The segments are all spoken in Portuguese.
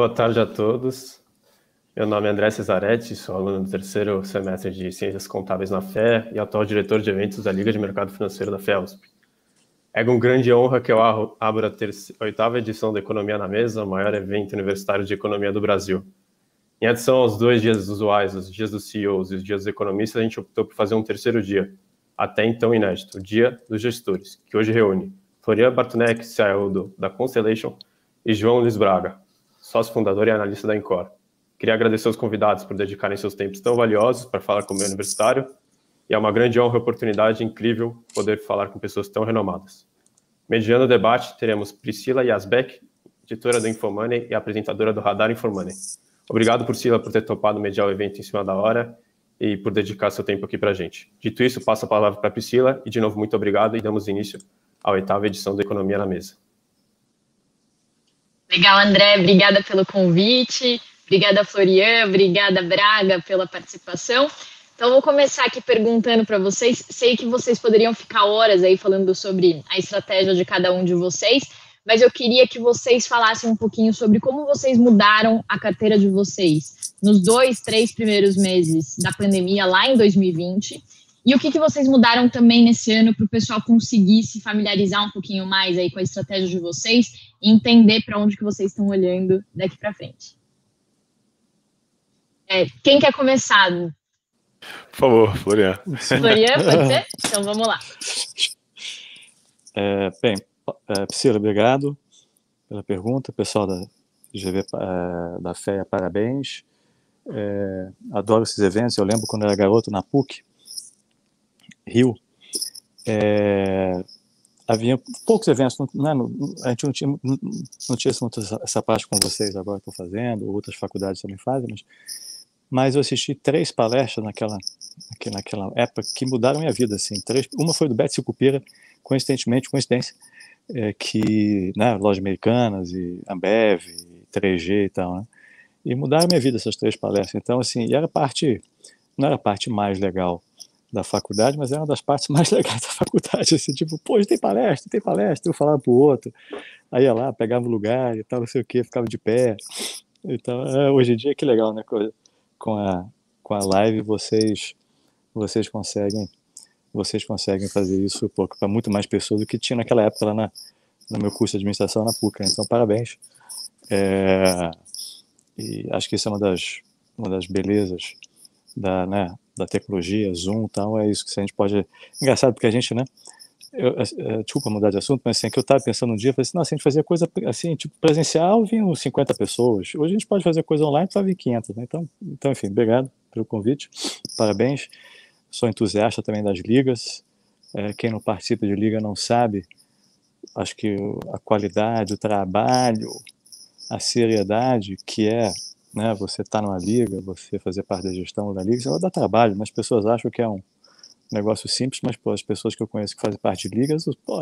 Boa tarde a todos. Meu nome é André Cesaretti, sou aluno do terceiro semestre de Ciências Contábeis na FEA e atual diretor de eventos da Liga de Mercado Financeiro da FEASP. É com grande honra que eu abro a oitava edição da Economia na Mesa, o maior evento universitário de economia do Brasil. Em adição aos dois dias usuais, os dias dos CEOs e os dias dos economistas, a gente optou por fazer um terceiro dia, até então inédito, o Dia dos Gestores, que hoje reúne Florian Bartunek, CIO da Constellation, e João Luiz Braga, sócio-fundador e analista da Incor. Queria agradecer aos convidados por dedicarem seus tempos tão valiosos para falar com o meu universitário, e é uma grande honra e oportunidade incrível poder falar com pessoas tão renomadas. Mediando o debate, teremos Priscila Yasbeck, editora do Infomoney e apresentadora do Radar Infomoney. Obrigado, Priscila, por ter topado mediar o evento em cima da hora e por dedicar seu tempo aqui para a gente. Dito isso, passo a palavra para Priscila e, de novo, muito obrigado e damos início à oitava edição do Economia na Mesa. Legal, André, obrigada pelo convite, obrigada, Florian, obrigada, Braga, pela participação. Então, vou começar aqui perguntando para vocês. Sei que vocês poderiam ficar horas aí falando sobre a estratégia de cada um de vocês, mas eu queria que vocês falassem um pouquinho sobre como vocês mudaram a carteira de vocês nos dois, três primeiros meses da pandemia, lá em 2020 e o que, que vocês mudaram também nesse ano para o pessoal conseguir se familiarizar um pouquinho mais aí com a estratégia de vocês e entender para onde que vocês estão olhando daqui para frente? É, quem quer começar? Por favor, Florian. Florian, pode ser? Então vamos lá. É, bem, é, Priscila, obrigado pela pergunta. Pessoal da GV é, da FEA, parabéns. É, adoro esses eventos. Eu lembro quando era garoto na PUC, Rio, é, havia poucos eventos, não, né, não, a gente não tinha, não, não tinha muito essa, essa parte com vocês agora estou fazendo, outras faculdades também fazem, mas, mas eu assisti três palestras naquela, naquela época que mudaram minha vida, assim, três, uma foi do Beto Sicupira, coincidentemente, coincidência, é, que, né, lojas americanas e Ambev, e 3G e tal, né, e mudaram minha vida essas três palestras, então, assim, era parte, não era a parte mais legal da faculdade, mas é uma das partes mais legais da faculdade, assim, tipo, pô, tem palestra, tem palestra, eu falava pro outro, aí ia lá, pegava o lugar e tal, não sei o que, ficava de pé, então, é, hoje em dia, que legal, né, com a, com a live vocês, vocês conseguem vocês conseguem fazer isso para muito mais pessoas do que tinha naquela época lá na, no meu curso de administração na PUC, né, então parabéns, é, e acho que isso é uma das, uma das belezas da, né, da tecnologia, Zoom tal, é isso que a gente pode... Engraçado, porque a gente, né, eu, é, é desculpa mudar de assunto, mas assim, é que eu estava pensando um dia, falei assim, nossa, a gente fazia coisa assim, tipo, presencial vinham 50 pessoas, hoje a gente pode fazer coisa online para vir 500, né? então, então, enfim, obrigado pelo convite, parabéns, sou entusiasta também das ligas, é, quem não participa de liga não sabe, acho que a qualidade, o trabalho, a seriedade que é né, você está tá numa liga, você fazer parte da gestão da liga, ela é dá trabalho, mas as pessoas acham que é um negócio simples, mas pô, as pessoas que eu conheço que fazem parte de ligas, pô,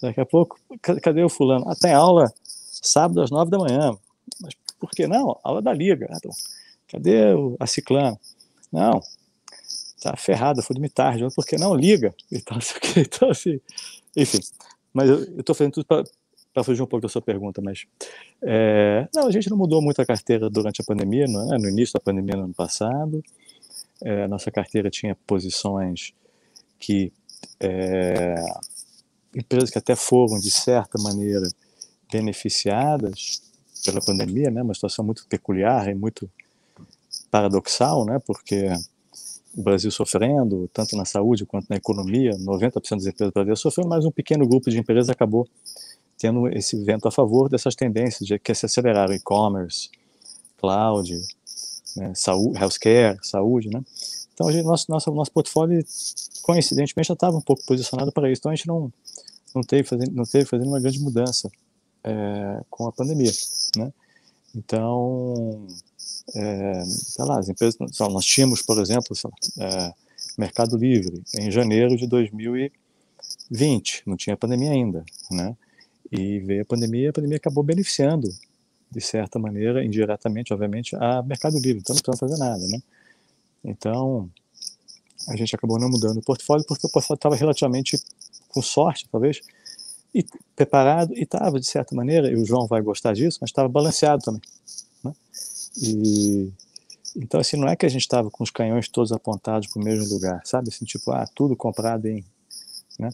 daqui a pouco, cadê o fulano? Ah, tem aula sábado às nove da manhã, mas por que não? Aula da liga, ah, então, cadê o, a ciclana? Não, tá ferrado, fui de tarde, mas por que não? Liga, então, assim, então, assim enfim, mas eu estou fazendo tudo para fugir um pouco da sua pergunta, mas é, não, a gente não mudou muito a carteira durante a pandemia, é? no início da pandemia no ano passado, é, a nossa carteira tinha posições que é, empresas que até foram de certa maneira beneficiadas pela pandemia, né, uma situação muito peculiar e muito paradoxal, né, porque o Brasil sofrendo, tanto na saúde quanto na economia, 90% das empresas brasileiras sofreram, mas um pequeno grupo de empresas acabou tendo esse vento a favor dessas tendências de que se aceleraram e-commerce, cloud, né, saúde, healthcare, saúde, né? Então, a gente, nosso, nosso, nosso portfólio, coincidentemente, já estava um pouco posicionado para isso. Então, a gente não, não, teve, fazendo, não teve fazendo uma grande mudança é, com a pandemia, né? Então, é, sei lá, as empresas, nós tínhamos, por exemplo, é, Mercado Livre em janeiro de 2020, não tinha pandemia ainda, né? E veio a pandemia, a pandemia acabou beneficiando, de certa maneira, indiretamente, obviamente, a Mercado Livre, então não precisamos fazer nada, né? Então, a gente acabou não mudando o portfólio, porque o portfólio estava relativamente com sorte, talvez, e preparado, e estava, de certa maneira, e o João vai gostar disso, mas estava balanceado também. Né? E, então, assim, não é que a gente estava com os canhões todos apontados para o mesmo lugar, sabe? Assim, tipo, ah, tudo comprado em. Né?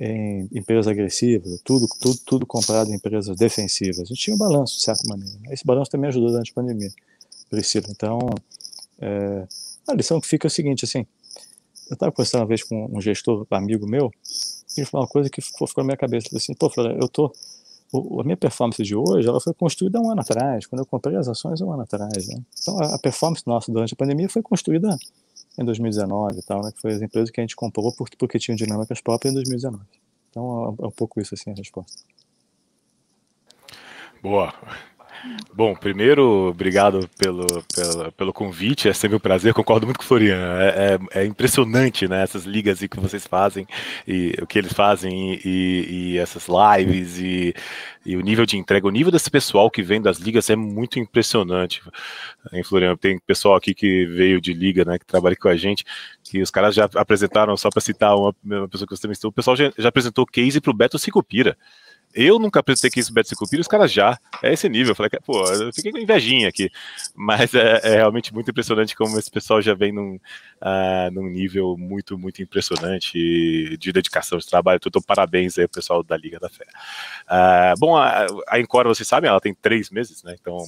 em empresas agressivas, tudo, tudo, tudo comprado em empresas defensivas. A gente tinha um balanço, de certa maneira. Né? Esse balanço também ajudou durante a pandemia, Priscila. Então, é, a lição que fica é o seguinte, assim, eu estava conversando uma vez com um gestor amigo meu, e ele falou uma coisa que ficou, ficou na minha cabeça, ele assim, pô, Flora, eu tô, a minha performance de hoje, ela foi construída um ano atrás, quando eu comprei as ações um ano atrás, né? Então, a performance nossa durante a pandemia foi construída em 2019 e tal, né? Que foi as empresas que a gente comprou porque, porque tinham dinâmicas próprias em 2019. Então é, é um pouco isso assim a resposta. Boa. Bom, primeiro, obrigado pelo, pelo, pelo convite, é sempre um prazer, concordo muito com o Florian, é, é, é impressionante, né, essas ligas e que vocês fazem, e o que eles fazem, e, e essas lives, e, e, o nível de entrega, o nível desse pessoal que vem das ligas é muito impressionante, hein, Florian, tem pessoal aqui que veio de liga, né, que trabalha com a gente, que os caras já apresentaram, só para citar uma, uma, pessoa que eu também citou, o pessoal já, já apresentou case para o Beto Sicupira, eu nunca pensei que isso Beto Sicupira, os caras já. É esse nível. Eu falei, pô, eu fiquei com invejinha aqui. Mas é, é realmente muito impressionante como esse pessoal já vem num, uh, num nível muito, muito impressionante de dedicação, de trabalho. Então, parabéns aí, pessoal da Liga da Fé. Uh, bom, a, a Encore, vocês sabem, ela tem três meses, né? Então,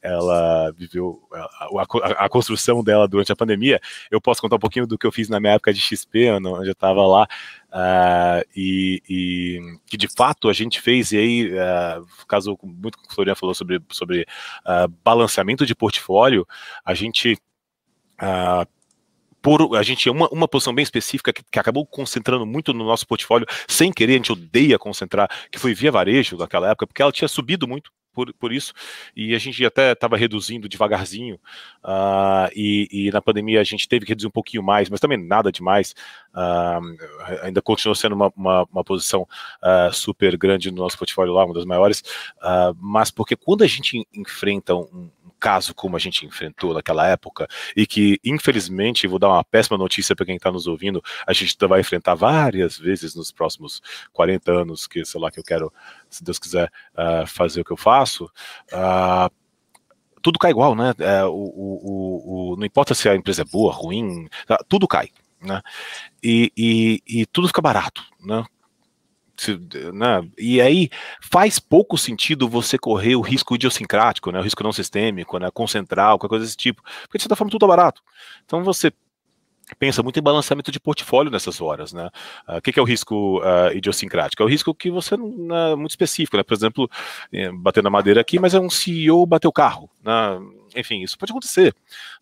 ela viveu a, a, a, construção dela durante a pandemia. Eu posso contar um pouquinho do que eu fiz na minha época de XP, onde eu estava lá Uh, e, e, que de fato a gente fez, e aí, uh, caso muito que o Florian falou sobre, sobre uh, balanceamento de portfólio, a gente. Uh, por, a gente uma, uma posição bem específica que, que, acabou concentrando muito no nosso portfólio, sem querer, a gente odeia concentrar, que foi via varejo naquela época, porque ela tinha subido muito, por, por isso, e a gente até estava reduzindo devagarzinho, uh, e, e, na pandemia a gente teve que reduzir um pouquinho mais, mas também nada demais, uh, ainda continua sendo uma, uma, uma posição uh, super grande no nosso portfólio lá, uma das maiores, mas porque quando a gente enfrenta um, caso como a gente enfrentou naquela época e que, infelizmente, vou dar uma péssima notícia para quem está nos ouvindo, a gente vai enfrentar várias vezes nos próximos 40 anos que, sei lá, que eu quero se Deus quiser uh, fazer o que eu faço, uh, tudo cai igual, né? É, o, o, o, não importa se a empresa é boa, ruim, tá? tudo cai, né? E, e, e tudo fica barato, né? Se, né? E aí faz pouco sentido você correr o risco idiosincrático, né? o risco não sistêmico, né? concentral, qualquer coisa desse tipo, porque de certa forma tudo é barato. Então você pensa muito em balanceamento de portfólio nessas horas, né? Ah, o que, que, é o risco uh, idiosincrático? É o risco que você não, não é muito específico, né? Por exemplo, eh, bater batendo madeira aqui, mas é um CEO bater o carro, né? Enfim, isso pode acontecer,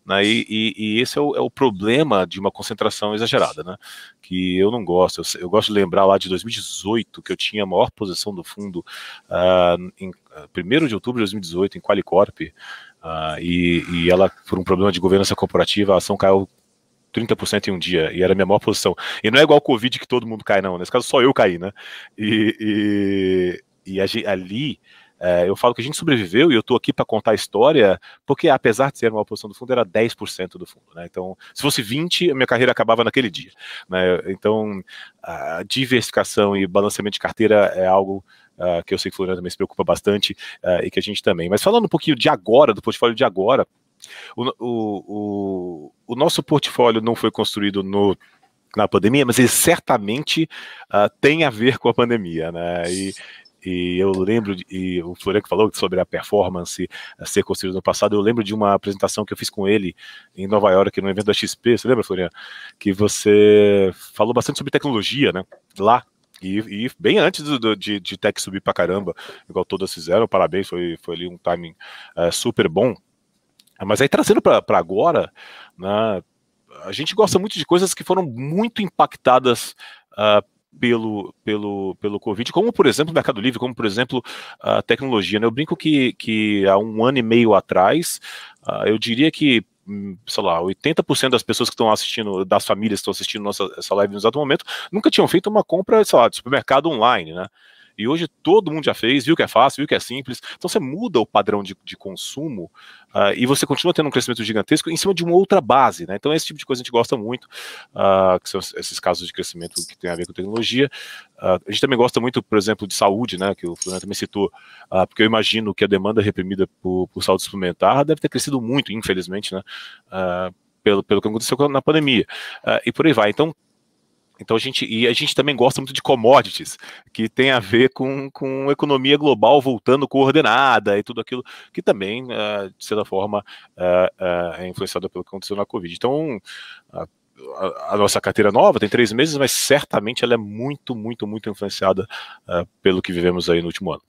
né? E, e, e esse é o, é o, problema de uma concentração exagerada, né? Que eu não gosto. Eu, eu, gosto de lembrar lá de 2018 que eu tinha a maior posição do fundo uh, em 1 de outubro de 2018 em Qualicorp. Uh, e, e ela, por um problema de governança corporativa, a ação caiu 30% em um dia, e era a minha maior posição. E não é igual o Covid que todo mundo cai, não. Nesse caso, só eu caí, né? E, e, e ali é, eu falo que a gente sobreviveu e eu estou aqui para contar a história, porque apesar de ser uma posição do fundo, era 10% do fundo. Né? Então, se fosse 20%, a minha carreira acabava naquele dia. Né? Então, a diversificação e balanceamento de carteira é algo uh, que eu sei que o Floriano também se preocupa bastante uh, e que a gente também. Mas falando um pouquinho de agora, do portfólio de agora, o, o, o, o nosso portfólio não foi construído no na pandemia, mas ele certamente uh, tem a ver com a pandemia, né? E, e eu lembro, e o Florenco falou sobre a performance a ah, ser construída no passado, eu lembro de uma apresentação que eu fiz com ele em Nova York, no evento da XP, você lembra, Florian? Que você falou bastante sobre tecnologia, né? Lá. E, e bem antes do, de, de tech subir pra caramba, igual todas fizeram, parabéns, foi, foi ali um timing uh, super bom. Mas aí trazendo para agora, né, a gente gosta muito de coisas que foram muito impactadas uh, pelo, pelo, pelo Covid, como por exemplo o Mercado Livre, como por exemplo a tecnologia. Né? Eu brinco que, que há um ano e meio atrás, uh, eu diria que, hum, sei lá, 80% das pessoas que estão assistindo, das famílias que estão assistindo nossa, essa live no exato momento, nunca tinham feito uma compra, sei lá, de supermercado online, né? E hoje todo mundo já fez, viu que é fácil, viu que é simples. Então você muda o padrão de, de consumo uh, e você continua tendo um crescimento gigantesco em cima de uma outra base, né? Então esse tipo de coisa a gente gosta muito, uh, que são esses casos de crescimento que tem a ver com tecnologia. Uh, a gente também gosta muito, por exemplo, de saúde, né? Que o Fernando também citou, porque eu imagino que a demanda reprimida por, por saúde suplementar deve ter crescido muito, infelizmente, né? pelo, pelo que aconteceu na pandemia. Uh, e por aí vai. Então, então a gente e a gente também gosta muito de commodities, que tem a ver com, com economia global voltando coordenada e tudo aquilo que também, uh, de certa forma, uh, uh, é influenciado pelo que aconteceu na Covid. Então, a nossa carteira nova tem três meses, mas certamente ela é muito, muito, muito influenciada pelo que vivemos aí no último ano.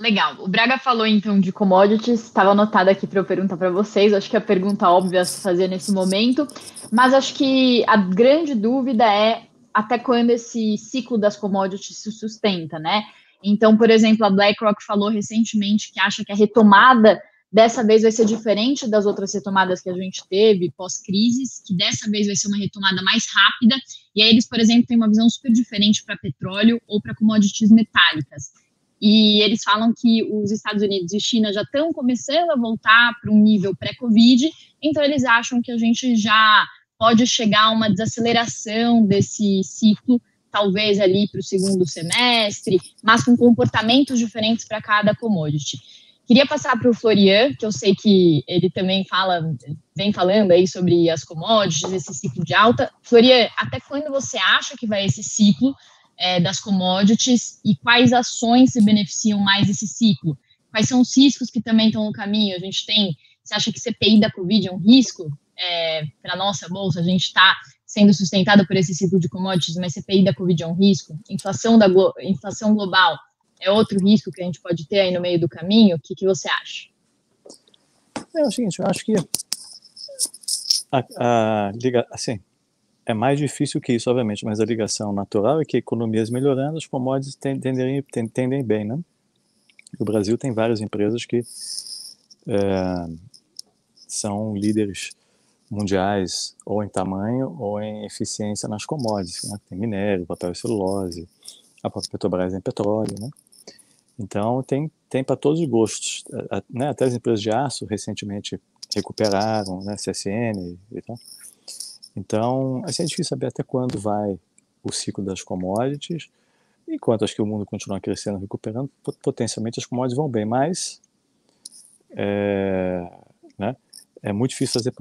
Legal. O Braga falou então de commodities, estava anotada aqui para eu perguntar para vocês. Acho que a pergunta óbvia a se fazer nesse momento, mas acho que a grande dúvida é até quando esse ciclo das commodities se sustenta, né? Então, por exemplo, a BlackRock falou recentemente que acha que a retomada dessa vez vai ser diferente das outras retomadas que a gente teve pós-crises, que dessa vez vai ser uma retomada mais rápida. E aí eles, por exemplo, têm uma visão super diferente para petróleo ou para commodities metálicas. E eles falam que os Estados Unidos e China já estão começando a voltar para um nível pré-Covid, então eles acham que a gente já pode chegar a uma desaceleração desse ciclo, talvez ali para o segundo semestre, mas com comportamentos diferentes para cada commodity. Queria passar para o Florian, que eu sei que ele também fala, vem falando aí sobre as commodities, esse ciclo de alta. Florian, até quando você acha que vai esse ciclo? é, das commodities e quais ações se beneficiam mais desse ciclo? Quais são os riscos que também estão no caminho? A gente tem, você acha que CPI da Covid é um risco é, para a nossa bolsa? A gente está sendo sustentado por esse ciclo de commodities, mas CPI da Covid é um risco? Inflação, da, inflação global é outro risco que a gente pode ter aí no meio do caminho? O que, que você acha? É o seguinte, eu acho que a, a, assim, é mais difícil que isso, obviamente, mas a ligação natural é que economias melhorando, as commodities tendem, tendem bem, né? O Brasil tem várias empresas que é, são líderes mundiais, ou em tamanho, ou em eficiência nas commodities. Né? Tem minério, papel e celulose, a própria Petrobras tem petróleo, né? Então, tem, tem para todos os gostos. Né? Até as empresas de aço recentemente recuperaram, né? CSN e tal. Então, então, assim, é difícil saber até quando vai o ciclo das commodities. Enquanto acho que o mundo continuar crescendo, recuperando, potencialmente as commodities vão bem, mas é, né, é muito difícil fazer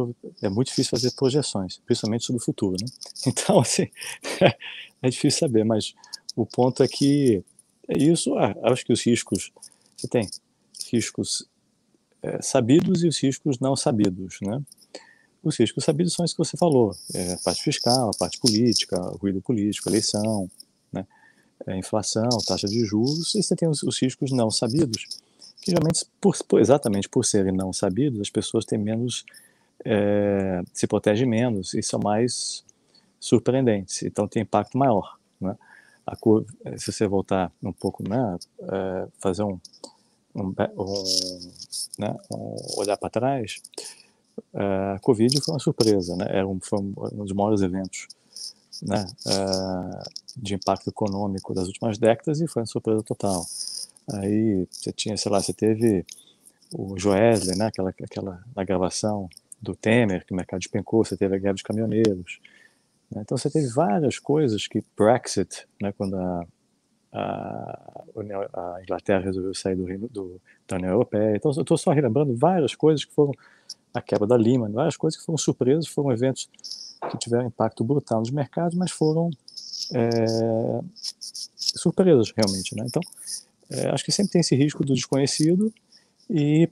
é muito difícil fazer projeções, principalmente sobre o futuro, né? Então, assim, é difícil saber, mas o ponto é que é isso, ah, acho que os riscos você tem riscos é, sabidos e os riscos não sabidos, né? os riscos sabidos são isso que você falou: é, a parte fiscal, a parte política, ruído político, eleição, né, é, inflação, taxa de juros, e você tem os, os riscos não sabidos, que geralmente, por, por, exatamente por serem não sabidos, as pessoas têm menos, é, se protegem menos e são mais surpreendentes, então tem impacto maior. Né? É, se você voltar um pouco, né, é, fazer um, um, um, né, um olhar para trás, é, a Covid foi uma surpresa, né? Era é um, foi um dos maiores eventos né, uh, de impacto econômico das últimas décadas e foi uma surpresa total. Aí você tinha, sei lá, você teve o Joesley, né, aquela, aquela gravação do Temer, que o mercado despencou, você teve a guerra dos caminhoneiros. Né? Então você teve várias coisas que Brexit, né, quando a, a, a Inglaterra resolveu sair do, do, da União Europeia. Então eu estou só relembrando várias coisas que foram a quebra da Lima, várias coisas que foram surpresas, foram eventos que tiveram impacto brutal nos mercados, mas foram é, surpresas realmente. Né? Então, é, acho que sempre tem esse risco do desconhecido e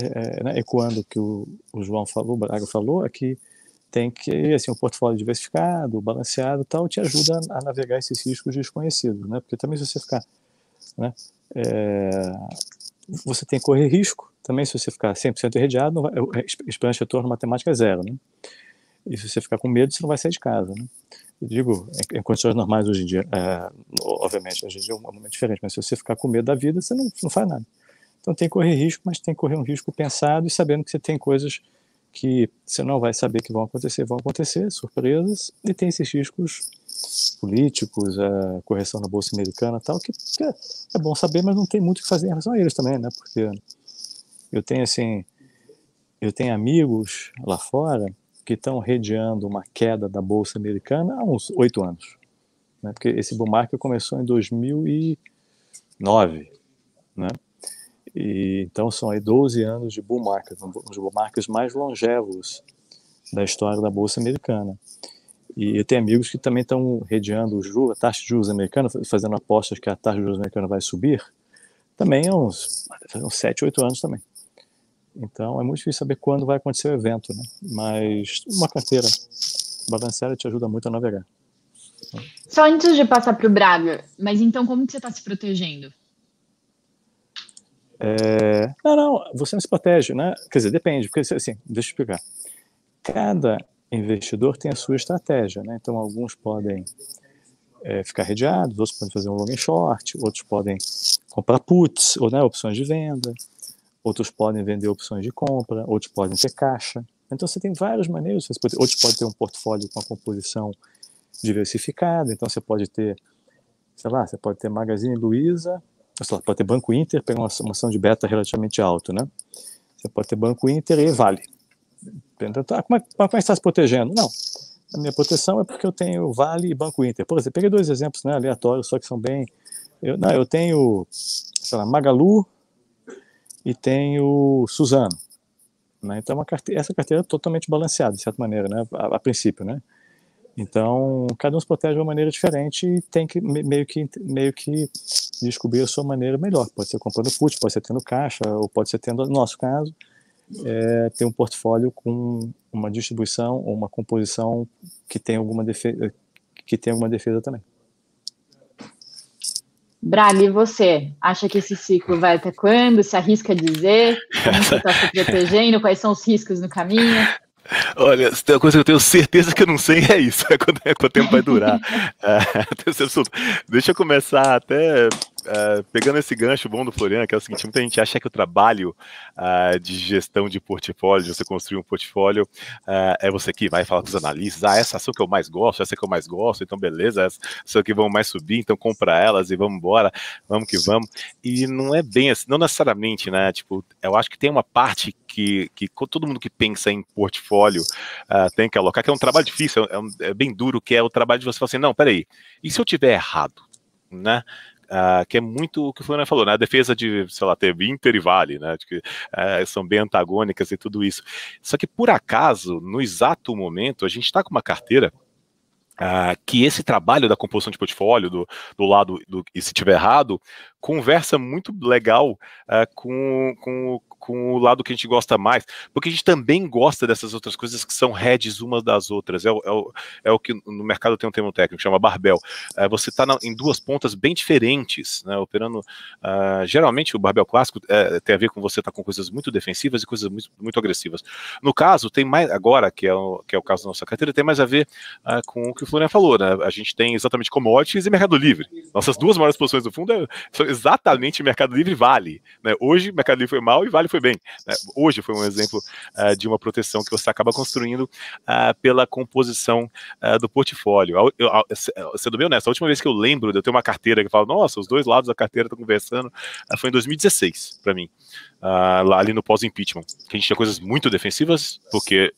é, é né, ecoando o que o, o, João falou, o Braga falou, é que tem que assim um portfólio diversificado, balanceado, tal, te ajuda a, navegar esses riscos desconhecidos, né? Porque também se você ficar, né, é, você tem que correr risco, também, se você ficar 100% irradiado, não vai, é, é, esperança de retorno matemática é zero, né? E se você ficar com medo, você não vai sair de casa, né? Eu digo, em, é, em condições normais hoje em dia, é, obviamente, hoje em dia é um momento diferente, mas se você ficar com medo da vida, você não, não faz nada. Então tem que correr risco, mas tem que correr um risco pensado e sabendo que você tem coisas que você não vai saber que vão acontecer, vão acontecer, surpresas, e tem esses riscos políticos, a correção na Bolsa Americana tal, que é, é bom saber, mas não tem muito o que fazer em relação a eles também, né? Porque eu tenho assim, eu tenho amigos lá fora que estão redeando uma queda da bolsa americana há uns oito anos, né? Porque esse bull market começou em 2009, né? E, então são aí 12 anos de bull market, um dos bull markets mais longevos da história da bolsa americana. E eu tenho amigos que também estão redeando a taxa de juros americana, fazendo apostas que a taxa de juros americana vai subir, também há uns, uns 7, 8 anos também. Então é muito difícil saber quando vai acontecer o evento, né? Mas uma carteira balanceada te ajuda muito a navegar. Só antes de passar para o Braga, mas então como que você está se protegendo? É... Não, não, você não se protege, né? Quer dizer, depende, porque assim, deixa eu explicar. Cada investidor tem a sua estratégia, né? Então alguns podem é, ficar redeados, outros podem fazer um long short, outros podem comprar puts, ou né, opções de venda outros podem vender opções de compra, outros podem ter caixa. Então você tem várias maneiras, você pode, outros podem ter um portfólio com a composição diversificada, então você pode ter, sei lá, você pode ter Magazine Luiza, sei lá, pode ter Banco Inter, pegar uma, uma ação de beta relativamente alta, né? Você pode ter Banco Inter e Vale. Ah, como, é, como é que está se protegendo? Não, a minha proteção é porque eu tenho Vale e Banco Inter. Por exemplo, peguei dois exemplos né, aleatórios, só que são bem... Eu, não, eu tenho, sei lá, Magalu, e tem o Suzano. Né? Então, é carteira, essa carteira é totalmente balanceada, de certa maneira, né? a, a princípio. Né? Então, cada um se protege de uma maneira diferente e tem que meio que, meio que descobrir a sua maneira melhor. Pode ser comprando put, pode ser tendo caixa, ou pode ser tendo, no nosso caso, é, ter um portfólio com uma distribuição ou uma composição que tem alguma defesa, que tem alguma defesa também. Braga, e você? Acha que esse ciclo vai até quando? Se arrisca a dizer? Como você está se protegendo? Quais são os riscos no caminho? Olha, a coisa que eu tenho certeza que eu não sei é isso, é quanto, é quanto tempo vai durar. é, deixa eu começar até uh, pegando esse gancho bom do Floriano que é o seguinte, muita gente acha que o trabalho uh, de gestão de portfólio, de você construir um portfólio, uh, é você que vai falar com os analistas, ah, essa ação que eu mais gosto, essa que eu mais gosto, então beleza, essa ação que vão mais subir, então compra elas e vamos embora, vamos que vamos. E não é bem assim, não necessariamente, né? Tipo, eu acho que tem uma parte que, que todo mundo que pensa em portfólio tem que alocar, que é um trabalho difícil, é, um, é bem duro, que é o trabalho de você falar assim, não, peraí, e se eu tiver errado? né? Uh, que é muito o que o Florian falou, né? A defesa de, sei lá, ter Inter e Vale, né? De que uh, são bem antagônicas e tudo isso. Só que por acaso, no exato momento, a gente está com uma carteira uh, que esse trabalho da composição de portfólio, do, do lado do, e se tiver errado, conversa muito legal ah, com, com com o lado que a gente gosta mais, porque a gente também gosta dessas outras coisas que são heads umas das outras. É o, é o, é o que no mercado tem um termo técnico, chama barbel. É, você está em duas pontas bem diferentes, né, operando. Uh, geralmente o barbel clássico é, tem a ver com você estar tá com coisas muito defensivas e coisas muito, muito, agressivas. No caso, tem mais, agora, que é o, que é o caso da nossa carteira, tem mais a ver uh, com o que o Florian falou. Né? A gente tem exatamente commodities e Mercado Livre. Nossas duas maiores posições do fundo é, são exatamente Mercado Livre e Vale. Né? Hoje, Mercado Livre foi mal e Vale foi bem. Né? Hoje foi um exemplo uh, de uma proteção que você acaba construindo uh, pela composição uh, do portfólio. Eu, eu, eu, sendo bem honesto, a última vez que eu lembro de eu ter uma carteira que fala, nossa, os dois lados da carteira estão conversando, foi em 2016, para mim, ah, lá ali no pós-impeachment. A gente tinha coisas muito defensivas, porque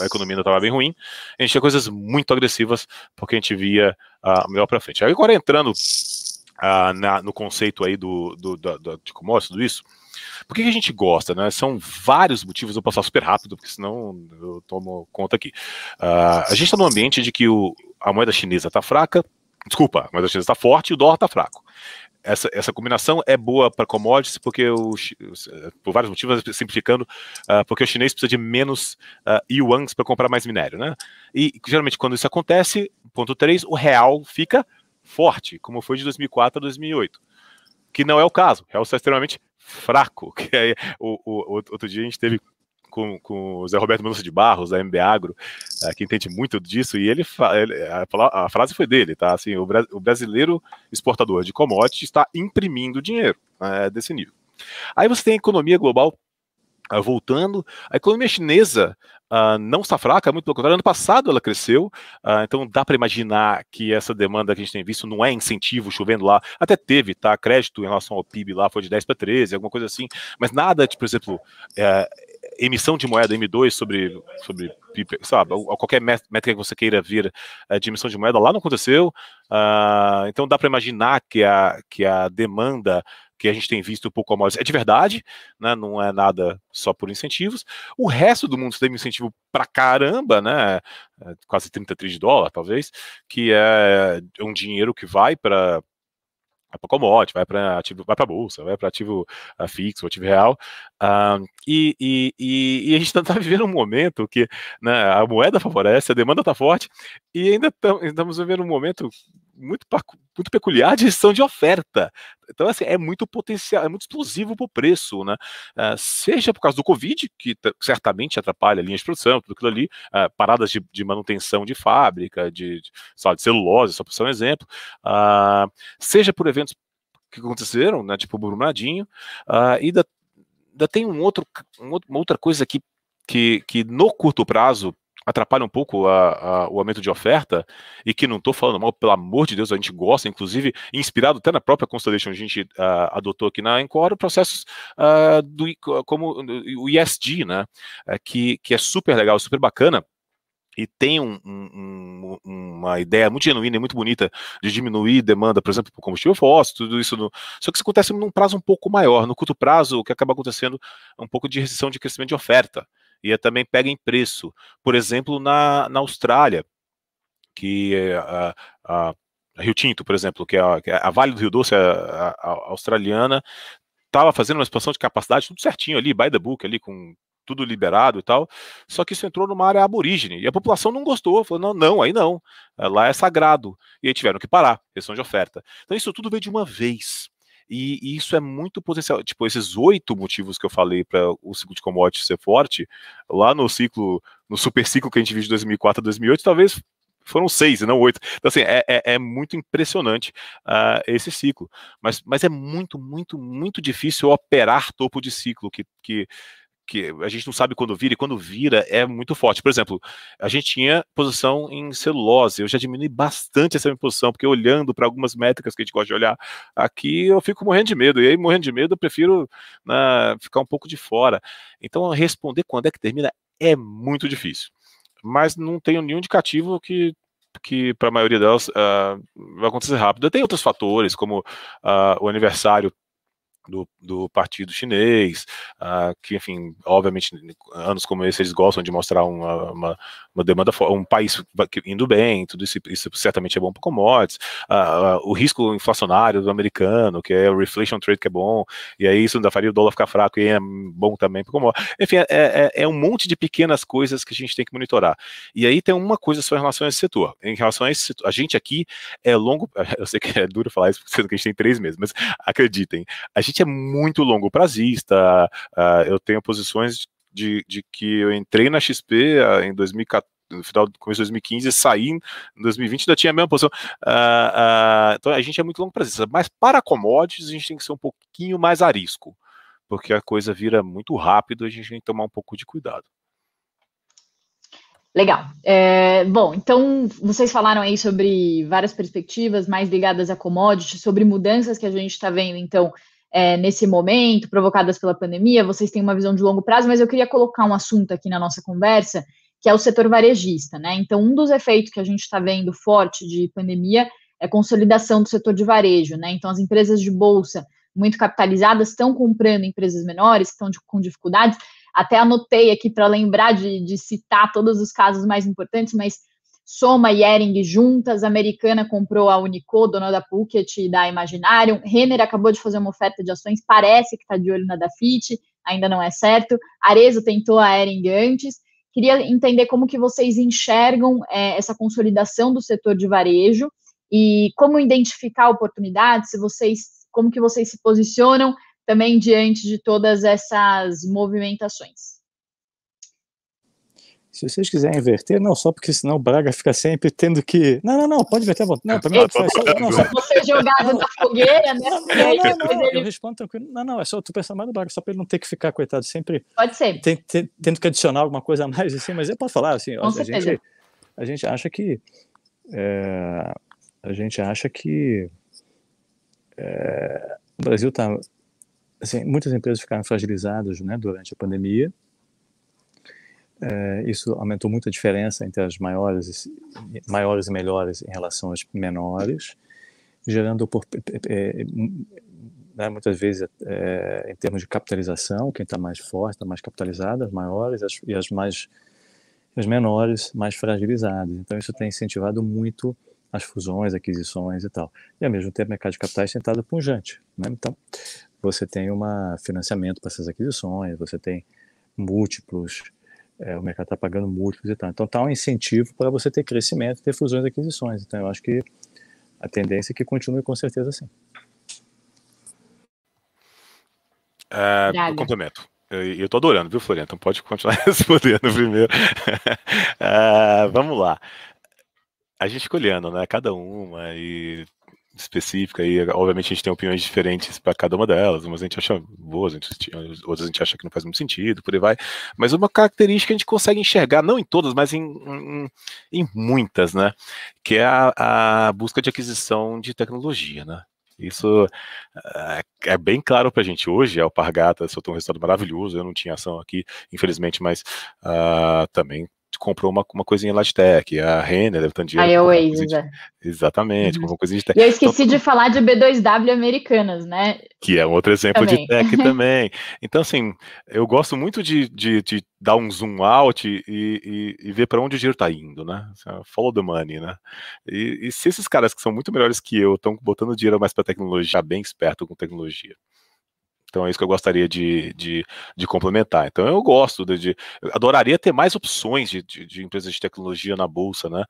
a economia ainda estava bem ruim, a gente tinha coisas muito agressivas, porque a gente via uh, melhor para frente. agora entrando uh, na, no conceito aí do, do, do, do de comércio, é tudo isso, por que a gente gosta? Né? São vários motivos, eu vou passar super rápido, porque senão eu tomo conta aqui. Uh, a gente está num ambiente de que o, a moeda chinesa está fraca, desculpa, a moeda chinesa está forte e o dólar está fraco. Essa, essa combinação é boa para commodities, porque o, por vários motivos, simplificando, uh, porque o chinês precisa de menos uh, yuans para comprar mais minério. Né? E geralmente, quando isso acontece, ponto 3, o real fica forte, como foi de 2004 a 2008 que não é o caso. O real está extremamente fraco. Que aí, o, o, outro dia a gente teve com, com o Zé Roberto Mendonça de Barros, da MB Agro, eh, que entende muito disso, e ele, a, frase foi dele, tá? Assim, o, o brasileiro exportador de commodities está imprimindo dinheiro é, desse nível. Aí você tem a economia global ah, voltando, a economia chinesa uh, não está fraca, muito pelo contrário, ano passado ela cresceu, uh, então dá para imaginar que essa demanda que a gente tem visto não é incentivo chovendo lá, até teve, tá, crédito em relação ao PIB lá foi de 10 para 13, alguma coisa assim, mas nada, tipo, por exemplo, eh, emissão de moeda M2 sobre, sobre sabe, qualquer métrica que você queira vir eh, de emissão de moeda lá não aconteceu, então dá para imaginar que a, que a demanda que a gente tem visto por commodities é de verdade, né, não é nada só por incentivos. O resto do mundo tem incentivo pra caramba, né, é, quase 30 trilhões de dólar, talvez, que é um dinheiro que vai para a para commodity, vai para ativo, vai para bolsa, vai para ativo uh, fixo, ativo real. Uh, e, e, e, a gente está tá vivendo um momento que né, a moeda favorece, a demanda está forte, e ainda estamos vivendo um momento muito, muito peculiar de gestão de oferta. Então, assim, é muito potencial, é muito explosivo para o preço, né? Uh, seja por causa do Covid, que certamente atrapalha linhas de produção, tudo aquilo ali, uh, paradas de, de, manutenção de fábrica, de, de, de celulose, só para ser um exemplo, uh, seja por eventos que aconteceram, né, tipo o Brumadinho, e da, da tem um outro, um outro, uma outra coisa que, que, que no curto prazo atrapalha um pouco a, a, o aumento de oferta, e que não estou falando mal, pelo amor de Deus, a gente gosta, inclusive, inspirado até na própria Constellation, a gente uh, adotou aqui na Encore processos uh, do, como o ISD, né, é que, que é super legal, super bacana, e tem um, um, uma ideia muito genuína e muito bonita de diminuir demanda, por exemplo, por combustível fóssil, tudo isso. No... Só que isso acontece num prazo um pouco maior. No curto prazo, o que acaba acontecendo é um pouco de recessão de crescimento de oferta e também pega em preço. Por exemplo, na, na Austrália, que eh, a, a, a Rio Tinto, por exemplo, que é a, é a Vale do Rio Doce a, australiana, estava fazendo uma expansão de capacidade, tudo certinho ali, by the book, ali com tudo liberado e tal, só que isso entrou numa área aborígene, e a população não gostou, falou, não, não, aí não, lá é sagrado, e aí tiveram que parar, questão de oferta. Então isso tudo veio de uma vez, e, isso é muito potencial. Tipo, esses oito motivos que eu falei para o ciclo de commodities ser forte, lá no ciclo, no super ciclo que a gente viu de 2004 a 2008, talvez foram seis e não oito. Então, assim, é, é, é muito impressionante uh, esse ciclo. Mas, mas é muito, muito, muito difícil operar topo de ciclo, que, que que a gente não sabe quando vira, e quando vira é muito forte. Por exemplo, a gente tinha posição em celulose, eu já diminui bastante essa minha posição, porque olhando para algumas métricas que a gente gosta de olhar aqui, eu fico morrendo de medo, e aí morrendo de medo eu prefiro né, ficar um pouco de fora. Então, responder quando é que termina é muito difícil. Mas não tenho nenhum indicativo que que para a maioria delas uh, vai acontecer rápido. Tem outros fatores, como uh, o aniversário do, do partido chinês, ah, que, enfim, obviamente, anos como esse eles gostam de mostrar uma, uma, uma demanda, um país indo bem, tudo isso, isso certamente é bom para commodities, ah, ah, o risco inflacionário do americano, que é o reflation trade que é bom, e aí isso ainda faria o dólar ficar fraco e é bom também para commodities. Enfim, é, é, é, é, um monte de pequenas coisas que a gente tem que monitorar. E aí tem uma coisa só em relação a esse setor. Em relação a esse setor, a gente aqui é longo, eu sei que é duro falar isso, sendo que a gente tem três meses, mas acreditem, a gente é muito longo prazista. Uh, ah, eu tenho posições de, de, que eu entrei na XP uh, ah, em 2014 no final do começo de 2015 saí em 2020 ainda tinha a mesma posição. Uh, uh, então a gente é muito longo prazista. Mas para commodities a gente tem que ser um pouquinho mais arisco, porque a coisa vira muito rápido e a gente tem que tomar um pouco de cuidado. Legal. É, bom, então vocês falaram aí sobre várias perspectivas mais ligadas a commodities, sobre mudanças que a gente está vendo, então, é, nesse momento, provocadas pela pandemia, vocês têm uma visão de longo prazo, mas eu queria colocar um assunto aqui na nossa conversa, que é o setor varejista, né? Então, um dos efeitos que a gente está vendo forte de pandemia é consolidação do setor de varejo, né? Então, as empresas de bolsa muito capitalizadas estão comprando empresas menores, que estão de, com dificuldades. Até anotei aqui para lembrar de, de citar todos os casos mais importantes, mas Soma e Ering juntas, a Americana comprou a Unico, dona da Puket e da Imaginarium, Renner acabou de fazer uma oferta de ações, parece que está de olho na Dafit, ainda não é certo, Arezo tentou a Ering antes, queria entender como que vocês enxergam é, essa consolidação do setor de varejo e como identificar oportunidades, se vocês, como que vocês se posicionam também diante de todas essas movimentações. Se vocês quiserem inverter, não, só porque senão o Braga fica sempre tendo que. Não, não, não, pode inverter a vontade. Não, também não, só, não, só... Você jogado na fogueira, né? Não, não, não, Eu respondo tranquilo. Não, não, é só tu pensar mais no Braga, só para ele não ter que ficar, coitado, sempre. Pode ser. Tendo que adicionar alguma coisa a mais, assim, mas eu posso falar, assim, a, gente, a gente acha que. É, a gente acha que. É, o Brasil está. Assim, muitas empresas ficaram fragilizadas né, durante a pandemia é, isso aumentou muito a diferença entre as maiores, maiores e melhores em relação às menores, gerando por, é, é, é né, muitas vezes é, em termos de capitalização, quem está mais forte, está mais capitalizado, as maiores as, e as mais as menores, mais fragilizadas. Então isso tem incentivado muito as fusões, aquisições e tal. E ao mesmo tempo, o mercado de capitais tem estado punjante. Né? Então você tem um financiamento para essas aquisições, você tem múltiplos é, o mercado está pagando múltiplos e tal. Então está um incentivo para você ter crescimento, ter fusões e aquisições. Então eu acho que a tendência é que continue com certeza assim. É, eu complemento. Eu estou adorando, viu, Florian? Então pode continuar respondendo primeiro. é, vamos lá. A gente escolhendo olhando, né? Cada uma e específica e obviamente a gente tem opiniões diferentes para cada uma delas, umas a gente acha boas, a gente, outras a gente acha que não faz muito sentido, por aí vai, mas uma característica que a gente consegue enxergar, não em todas, mas em, em, em muitas, né, que é a, a, busca de aquisição de tecnologia, né, isso é, é bem claro para a gente hoje. A Alpargata soltou um resultado maravilhoso. Eu não tinha ação aqui, infelizmente, mas uh, também comprou uma, uma coisinha Lastec, a Renner deve estar dinheiro. A Airways, de... Exatamente, uhum. uma coisinha de... E eu esqueci então, de falar de B2W americanas, né? Que é um outro exemplo também. de tech também. Então, assim, eu gosto muito de, de, de dar um zoom out e, e, e ver para onde o dinheiro está indo, né? É follow the money, né? E, e se esses caras que são muito melhores que eu estão botando dinheiro mais para tecnologia, bem esperto com tecnologia, então é isso que eu gostaria de, de, de complementar. Então eu gosto de, de eu adoraria ter mais opções de, de, de, empresas de tecnologia na bolsa, né?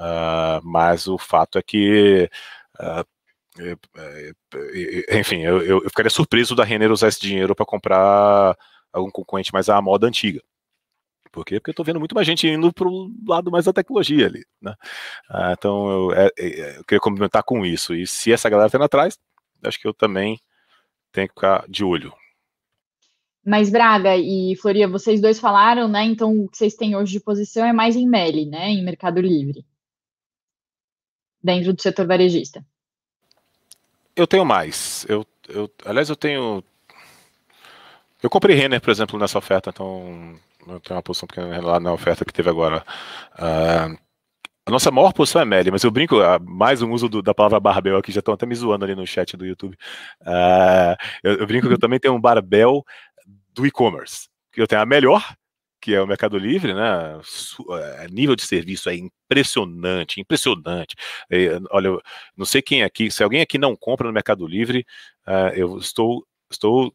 Uh, mas o fato é que uh, enfim, eu, eu, ficaria surpreso da Renner usar esse dinheiro para comprar algum concorrente mais à moda antiga. Por quê? Porque eu estou vendo muito mais gente indo para o lado mais da tecnologia ali. Né? Ah, então, eu, eu, queria complementar com isso. E se essa galera está indo atrás, acho que eu também tem que ficar de olho. Mas Braga e Floria, vocês dois falaram, né? Então o que vocês têm hoje de posição é mais em MELI, né? Em Mercado Livre. Dentro do setor varejista. Eu tenho mais. Eu, eu, aliás, eu tenho. Eu comprei Renner, por exemplo, nessa oferta, então eu tenho uma posição pequena lá na oferta que teve agora. Uh, a nossa maior posição é média, mas eu brinco, ah, mais um uso do, da palavra barbel aqui, já estão até me zoando ali no chat do YouTube. Uh, eu, eu, brinco que eu também tenho um barbel do e-commerce, que eu tenho a melhor, que é o Mercado Livre, né? É, nível de serviço é impressionante, impressionante. Olha, eu não sei quem aqui, se alguém aqui não compra no Mercado Livre, uh, eu estou, estou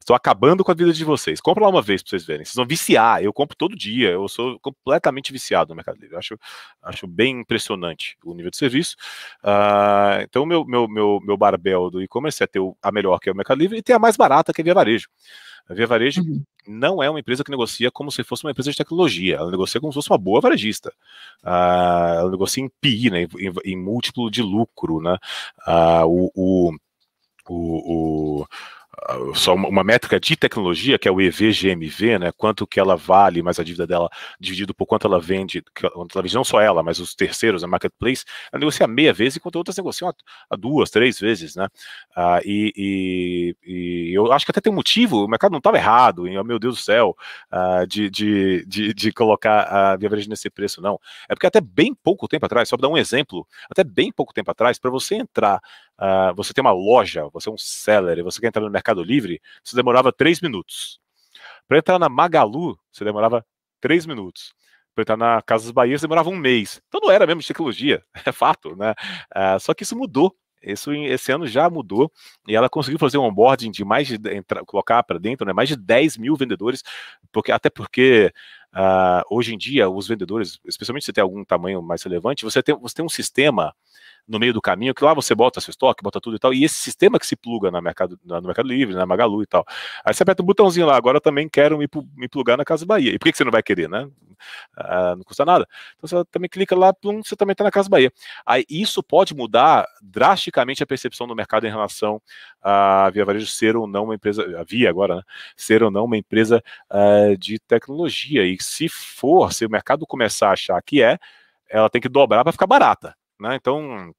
estou uh, eh, acabando com a vida de vocês. Compra lá uma vez para vocês verem. Vocês vão viciar. Eu compro todo dia. Eu sou completamente viciado no Mercado Livre. acho, acho bem impressionante o nível de serviço. Uh, então, meu, meu, meu, meu barbel do e-commerce é ter a melhor, que é o Mercado Livre, e ter a mais barata, que é Via Varejo. A Via Varejo uhum. não é uma empresa que negocia como se fosse uma empresa de tecnologia, ela negocia como se fosse uma boa varejista. Uh, ela negocia em PI, né, em, em múltiplo de lucro. Né? Uh, o, o, o, o só uma métrica de tecnologia, que é o EVGMV, né, quanto que ela vale, mais a dívida dela, dividido por quanto ela vende, quanto ela vende, não só ela, mas os terceiros, a marketplace, ela negocia meia vez, enquanto outras negociam a, a duas, três vezes, né, ah, e, e, e, eu acho que até tem um motivo, o mercado não estava errado, e, oh, meu Deus do céu, ah, de, de, de, de, colocar a Via Verde nesse preço, não. É porque até bem pouco tempo atrás, só para dar um exemplo, até bem pouco tempo atrás, para você entrar uh, você tem uma loja, você é um seller, você quer entrar no Mercado Livre, você demorava três minutos. Para entrar na Magalu, você demorava três minutos. Para entrar na Casas Bahia, você demorava um mês. Então não era mesmo tecnologia, é fato, né? Uh, só que isso mudou isso, esse ano já mudou e ela conseguiu fazer um onboarding de mais de colocar para dentro, né, mais de 10 mil vendedores, porque até porque uh, hoje em dia os vendedores, especialmente se tem algum tamanho mais relevante, você tem, você tem um sistema no meio do caminho, que lá você bota seu estoque, bota tudo e tal, e esse sistema que se pluga na mercado, no Mercado Livre, na Magalu e tal. Aí você aperta um botãozinho lá, agora eu também quero me, me plugar na Casa Bahia. E por que, que você não vai querer, né? Ah, não custa nada. Então você também clica lá, plum, você também está na Casa Bahia. Aí isso pode mudar drasticamente a percepção do mercado em relação a Via Varejo ser ou não uma empresa, a Via agora, né? Ser ou não uma empresa uh, de tecnologia. E se for, se o mercado começar a achar que é, ela tem que dobrar para ficar barata. Né? Então,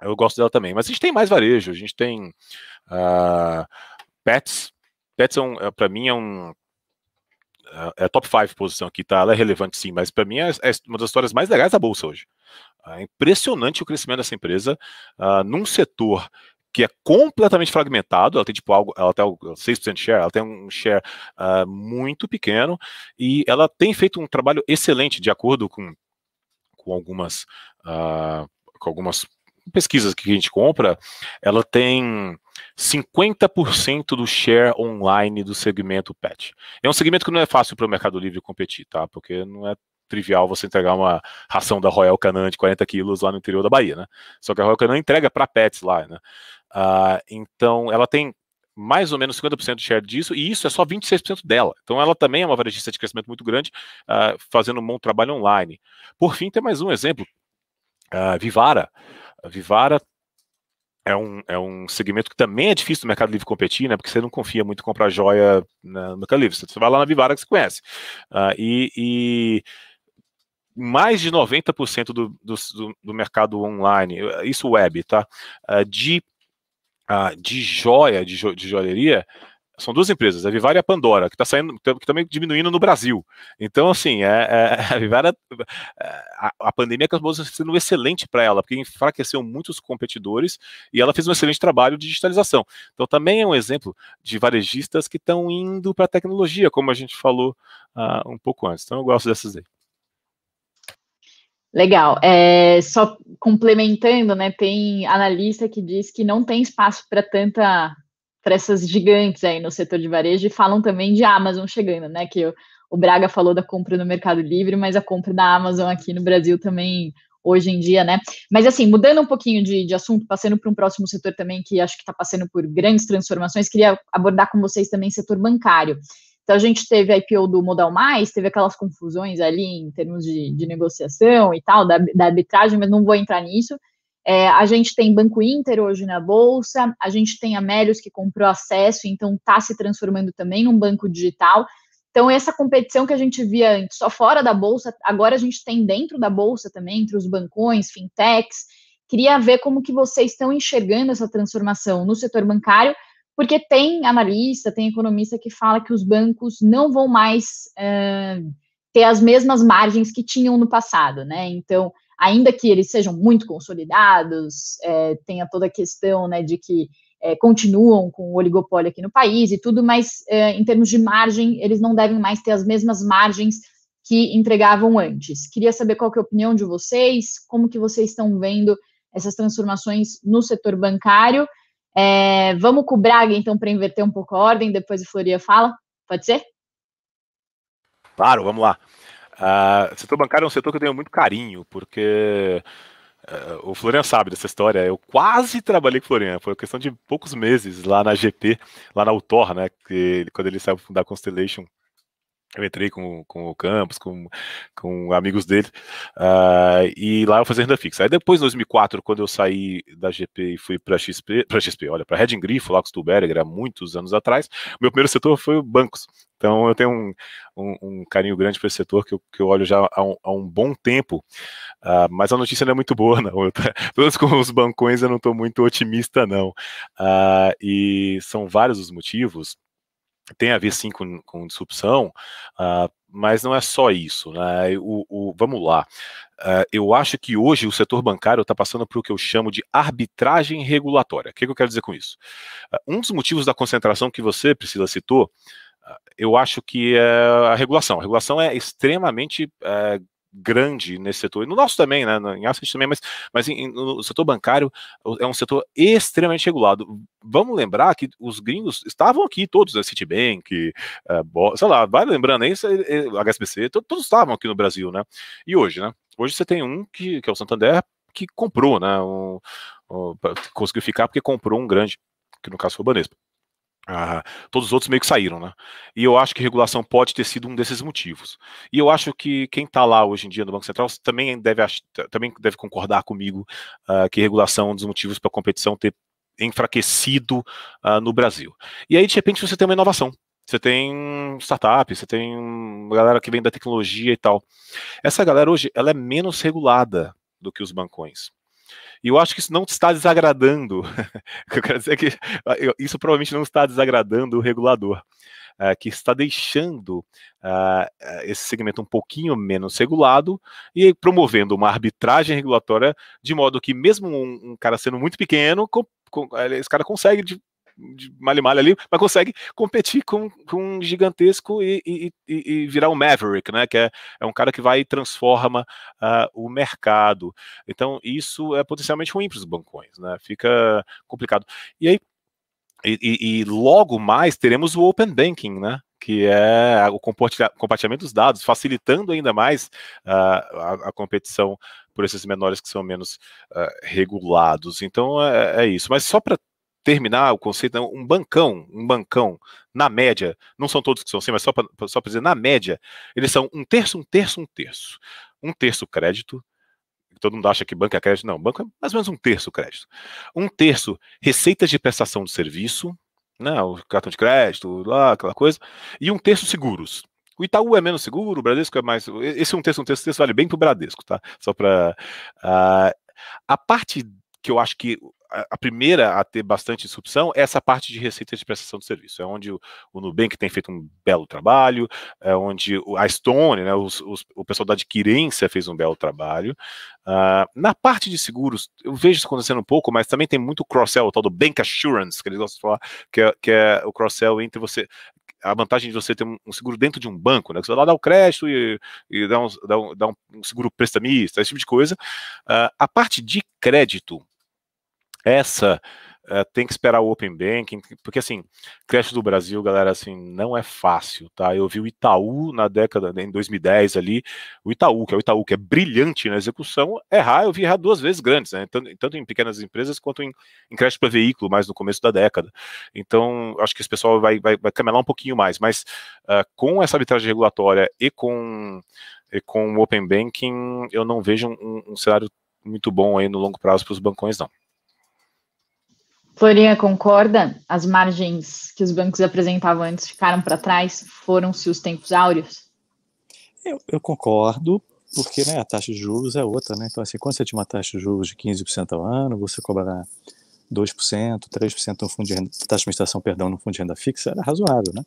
eu gosto dela também. Mas a gente tem mais varejo, a gente tem uh, Pets. Pets, é um, é, para mim, é um. Ah, é top 5 posição aqui, tá? Ela é relevante sim, mas para mim é, é, uma das histórias mais legais da bolsa hoje. Ah, é impressionante o crescimento dessa empresa uh, num setor que é completamente fragmentado, ela tem tipo algo, ela tem 6% de share, ela tem um share uh, muito pequeno e ela tem feito um trabalho excelente de acordo com, com algumas uh, com algumas pesquisas que a gente compra, ela tem 50% do share online do segmento pet. É um segmento que não é fácil para o Mercado Livre competir, tá? Porque não é trivial você entregar uma ração da Royal Canin de 40 quilos lá no interior da Bahia, né? Só que a Royal Canin entrega para pets lá, né? Uh, então, ela tem mais ou menos 50% de share disso, e isso é só 26% dela. Então, ela também é uma varejista de crescimento muito grande, uh, fazendo um bom trabalho online. Por fim, tem mais um exemplo, Uh, Vivara. Vivara é um, é um segmento que também é difícil do Mercado Livre competir, né? Porque você não confia muito em comprar joia no Mercado Livre. Você vai lá na Vivara que você conhece. Uh, e, e, mais de 90% do, do, do, mercado online, isso web, tá? Uh, de, de joia, de, jo, de joalheria, são duas empresas, a Vivara e a Pandora, que está saindo, que também diminuindo no Brasil. Então, assim, é, é, a Vivara, é, a, a pandemia acabou sendo excelente para ela, porque enfraqueceu muitos competidores e ela fez um excelente trabalho de digitalização. Então, também é um exemplo de varejistas que estão indo para a tecnologia, como a gente falou uh, um pouco antes. Então, eu gosto dessas aí. Legal. É, só complementando, né, tem analista que diz que não tem espaço para tanta para essas gigantes aí no setor de varejo e falam também de Amazon chegando, né? Que o, o Braga falou da compra no Mercado Livre, mas a compra da Amazon aqui no Brasil também hoje em dia, né? Mas assim, mudando um pouquinho de, de assunto, passando para um próximo setor também que acho que está passando por grandes transformações, queria abordar com vocês também setor bancário. Então a gente teve a IPO do Modal Mais, teve aquelas confusões ali em termos de, de negociação e tal, da, da arbitragem, mas não vou entrar nisso. É, a gente tem Banco Inter hoje na Bolsa, a gente tem a Melios que comprou acesso, então está se transformando também num banco digital. Então, essa competição que a gente via antes, só fora da Bolsa, agora a gente tem dentro da Bolsa também, entre os bancões, fintechs. Queria ver como que vocês estão enxergando essa transformação no setor bancário, porque tem analista, tem economista que fala que os bancos não vão mais eh, ter as mesmas margens que tinham no passado, né? Então, ainda que eles sejam muito consolidados, é, tenha toda a questão né, de que é, continuam com o oligopólio aqui no país e tudo, mas é, em termos de margem, eles não devem mais ter as mesmas margens que entregavam antes. Queria saber qual que é a opinião de vocês, como que vocês estão vendo essas transformações no setor bancário. É, vamos com o Braga, então, para inverter um pouco a ordem, depois a Floria fala, pode ser? Claro, vamos lá. Uh, setor bancário é um setor que eu tenho muito carinho, porque uh, o Florian sabe dessa história. Eu quase trabalhei com o Florian, foi questão de poucos meses lá na GP, lá na Utor, né? Que, quando ele saiu da Constellation eu entrei com, com o Campos, com, com amigos dele, uh, e lá eu fazia renda fixa. Aí depois, em 2004, quando eu saí da GP e fui para XP, para XP, olha, para Red Grifo, lá com o Stuberger, há muitos anos atrás, meu primeiro setor foi bancos. Então eu tenho um, um, um carinho grande para esse setor que eu, que eu olho já há um, há um bom tempo, uh, mas a notícia não é muito boa, não. Eu, pelo menos com os bancões eu não estou muito otimista, não. Uh, e são vários os motivos, tem a ver sim com, com disrupção, uh, mas não é só isso. Né? O, o vamos lá. Uh, eu acho que hoje o setor bancário está passando por o que eu chamo de arbitragem regulatória. O que, que eu quero dizer com isso? Uh, um dos motivos da concentração que você, Priscila, citou, eu acho que é a regulação. A regulação é extremamente eh, grande nesse setor, e no nosso também, né, em asset também, mas, mas em, no setor bancário é um setor extremamente regulado. Vamos lembrar que os gringos estavam aqui todos, né, Citibank, eh, sei lá, vai lembrando aí, HSBC, eh, todos, todos estavam aqui no Brasil, né, e hoje, né, hoje você tem um que, que é o Santander, que comprou, né, um, um, conseguiu ficar porque comprou um grande, que no caso foi o Banespa. Ah, todos os outros meio que saíram, né? E eu acho que regulação pode ter sido um desses motivos. E eu acho que quem está lá hoje em dia no Banco Central também deve, também deve concordar comigo ah, que regulação é um dos motivos para a competição ter enfraquecido ah, no Brasil. E aí, de repente, você tem uma inovação. Você tem startup, você tem galera que vem da tecnologia e tal. Essa galera hoje ela é menos regulada do que os bancões. E eu acho que isso não está desagradando. o que eu quero dizer é que isso provavelmente não está desagradando o regulador, eh, que está deixando eh, esse segmento um pouquinho menos regulado e promovendo uma arbitragem regulatória de modo que, mesmo um, um cara sendo muito pequeno, eh, esse cara consegue de malha ali, mas consegue competir com, com um gigantesco e, e, e, virar um Maverick, né? Que é, é um cara que vai e transforma uh, o mercado. Então, isso é potencialmente ruim para os bancões, né? Fica complicado. E aí, e, e logo mais teremos o Open Banking, né? que é o compartilhamento dos dados, facilitando ainda mais uh, a, a, competição por esses menores que são menos uh, regulados. Então é, é isso. Mas só para terminar o conceito, né, um bancão, um bancão, na média, não são todos que são assim, mas só para só dizer, na média, eles são um terço, um terço, um terço. Um terço crédito, todo mundo acha que banco é crédito, não, banco é mais ou menos um terço crédito. Um terço receitas de prestação de serviço, né, o cartão de crédito, lá, aquela coisa, e um terço seguros. O Itaú é menos seguro, o Bradesco é mais. Esse é um terço, um terço, um terço vale bem para o Bradesco, tá? Só para. Uh, ah, a parte que eu acho que a primeira a ter bastante disrupção é essa parte de receita de prestação de serviço. É onde o, o Nubank tem feito um belo trabalho, é onde a Stone, né, os, os, o pessoal da adquirência fez um belo trabalho. Uh, na parte de seguros, eu vejo isso acontecendo um pouco, mas também tem muito cross-sell, o tal do Bank Assurance, que eles gostam de falar, que é, que é o cross-sell entre você a vantagem de você ter um seguro dentro de um banco, né? Que você vai lá dar o crédito e, e dá, um, dá, um, dá um seguro prestamista, esse tipo de coisa. Uh, a parte de crédito, essa é, tem que esperar o Open Banking, porque assim, crédito do Brasil, galera, assim, não é fácil, tá? Eu vi o Itaú na década, né, em 2010 ali, o Itaú, que é o Itaú, que é brilhante na execução, errar, é eu vi errar duas vezes grandes, né? Tanto, tanto em pequenas empresas quanto em, em crédito para veículo, mais no começo da década. Então, acho que esse pessoal vai, vai, vai camelar um pouquinho mais, mas uh, com essa arbitragem regulatória e com, e com o Open Banking, eu não vejo um, um cenário muito bom aí no longo prazo para os bancões, não. Florinha concorda? As margens que os bancos apresentavam antes ficaram para trás? Foram-se os tempos áureos? Eu, eu, concordo, porque né, a taxa de juros é outra, né? Então, assim, quando você tinha uma taxa de juros de 15% ao ano, você cobrará 2%, 3% no fundo de renda, taxa de administração, perdão, no fundo de renda fixa, era razoável, né?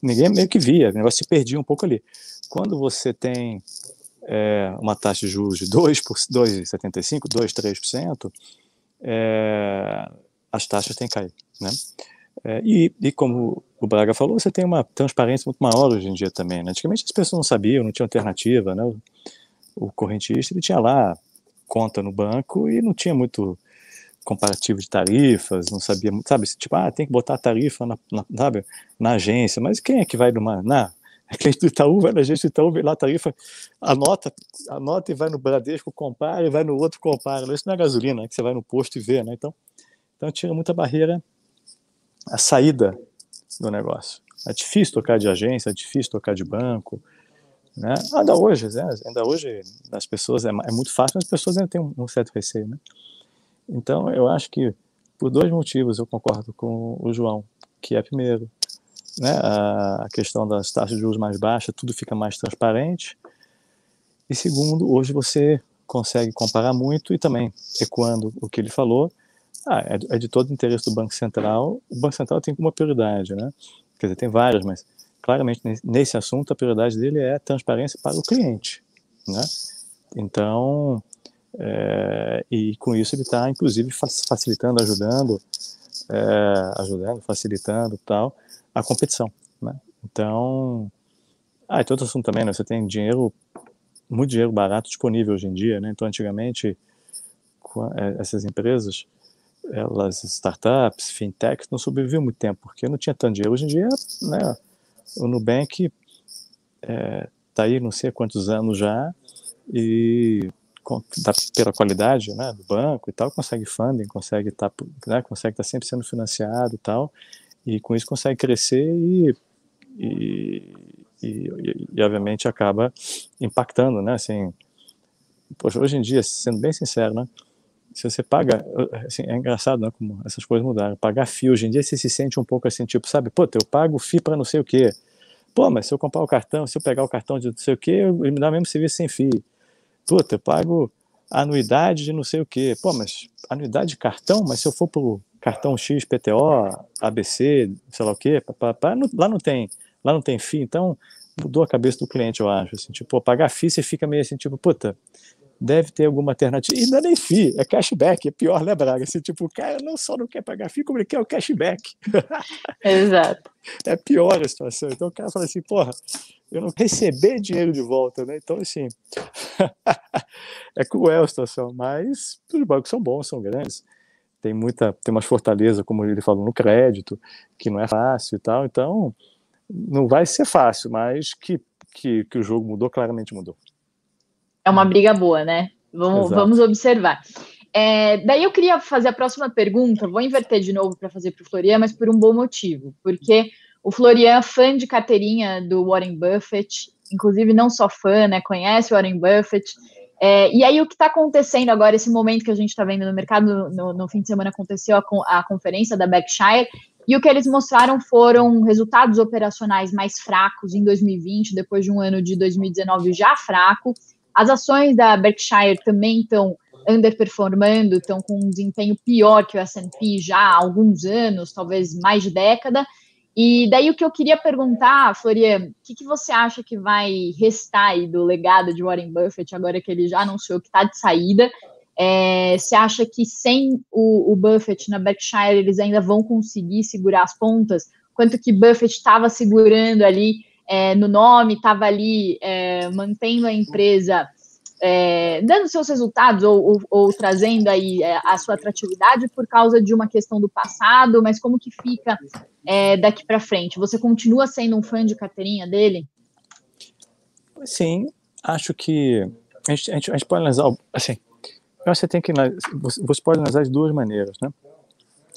Ninguém meio que via, o negócio se perdia um pouco ali. Quando você tem é, uma taxa de juros de 2,75%, 2, 3%, é, as taxas têm caído. Né? É, e, e, como o Braga falou, você tem uma transparência muito maior hoje em dia também. Né? Antigamente as pessoas não sabiam, não tinha alternativa. Né? O, o correntista ele tinha lá conta no banco e não tinha muito comparativo de tarifas, não sabia muito, sabe? Tipo, ah, tem que botar a tarifa na, na, sabe, na agência, mas quem é que vai numa. Na, a é cliente do Itaú vai na agência do Itaú, vê lá a tarifa, anota, anota e vai no Bradesco, compara, e vai no outro, compara. Né? Isso não é gasolina, né? que você vai no posto e vê, né? Então, então tira muita barreira a saída do negócio. É difícil tocar de agência, é difícil tocar de banco. Né? Ainda hoje, né? ainda hoje as pessoas é, é, muito fácil, mas as pessoas ainda têm um, um certo receio. Né? Então eu acho que por dois motivos eu concordo com o João, que é primeiro né, a questão das taxas de juros mais baixas, tudo fica mais transparente. E segundo, hoje você consegue comparar muito e também, ecoando o que ele falou, ah, é, é, de todo interesse do Banco Central. O Banco Central tem uma prioridade, né? Quer dizer, tem várias, mas claramente nesse assunto a prioridade dele é a transparência para o cliente, né? Então, é, e com isso ele está, inclusive, facilitando, ajudando, é, ajudando, facilitando tal, a competição, né? Então, ah, e todo outro assunto também, né? Você tem dinheiro, muito dinheiro barato disponível hoje em dia, né? Então, antigamente, é, essas empresas elas startups, fintechs, não sobreviviam muito tempo, porque não tinha tanto dinheiro. Hoje em dia, né, o Nubank está é, tá aí não sei quantos anos já, e com, da, tá pela qualidade né, do banco e tal, consegue funding, consegue tá, né, consegue estar tá sempre sendo financiado e tal, e com isso consegue crescer e, e, e, e obviamente acaba impactando, né, assim, poxa, hoje em dia, sendo bem sincero, né, se você paga, assim, é engraçado né, como essas coisas mudaram, pagar FII hoje em dia você se sente um pouco assim, tipo, sabe, pô, eu pago FII para não sei o quê, pô, mas se eu comprar o cartão, se eu pegar o cartão de não sei o quê, ele me dá mesmo serviço sem FII, puta, eu pago anuidade de não sei o quê, pô, mas anuidade de cartão, mas se eu for pro cartão X, PTO, ABC, sei lá o quê, lá não tem, lá não tem FII, então mudou a cabeça do cliente, eu acho, assim, tipo, pagar FII você fica meio assim, tipo, puta, deve ter alguma alternativa. E não é nem FII, é cashback, é pior, né, Braga? Assim, tipo, o cara não só não quer pagar FII, como ele quer o cashback. Exato. É pior a situação. Então o cara fala assim, porra, eu não receber dinheiro de volta, né? Então, assim, é cruel a situação, mas os bancos são bons, são grandes. Tem muita, tem umas fortalezas, como ele falou, no crédito, que não é fácil e tal. Então, não vai ser fácil, mas que, que, que o jogo mudou, claramente mudou. É uma briga boa, né? Vamos, vamos observar. É, daí eu queria fazer a próxima pergunta, vou inverter de novo para fazer para o Florian, mas por um bom motivo, porque o Florian é fã de carteirinha do Warren Buffett, inclusive não só fã, né, conhece o Warren Buffett, é, e aí o que está acontecendo agora, esse momento que a gente está vendo no mercado, no, no, fim de semana aconteceu a, a conferência da Berkshire, e o que eles mostraram foram resultados operacionais mais fracos em 2020, depois de um ano de 2019 já fraco, as ações da Berkshire também estão underperformando, estão com um desempenho pior que o S&P já há alguns anos, talvez mais de década. E daí o que eu queria perguntar, Florian, o que, que, você acha que vai restar aí do legado de Warren Buffett agora que ele já anunciou que está de saída? É, você acha que sem o, o Buffett na Berkshire eles ainda vão conseguir segurar as pontas? Quanto que Buffett estava segurando ali é, no nome, estava ali é, mantendo a empresa, é, dando seus resultados ou, ou, ou trazendo aí é, a sua atratividade por causa de uma questão do passado, mas como que fica é, daqui para frente? Você continua sendo um fã de carteirinha dele? Sim, acho que a gente, a gente, a gente pode analisar, assim, você tem que você pode analisar de duas maneiras, né?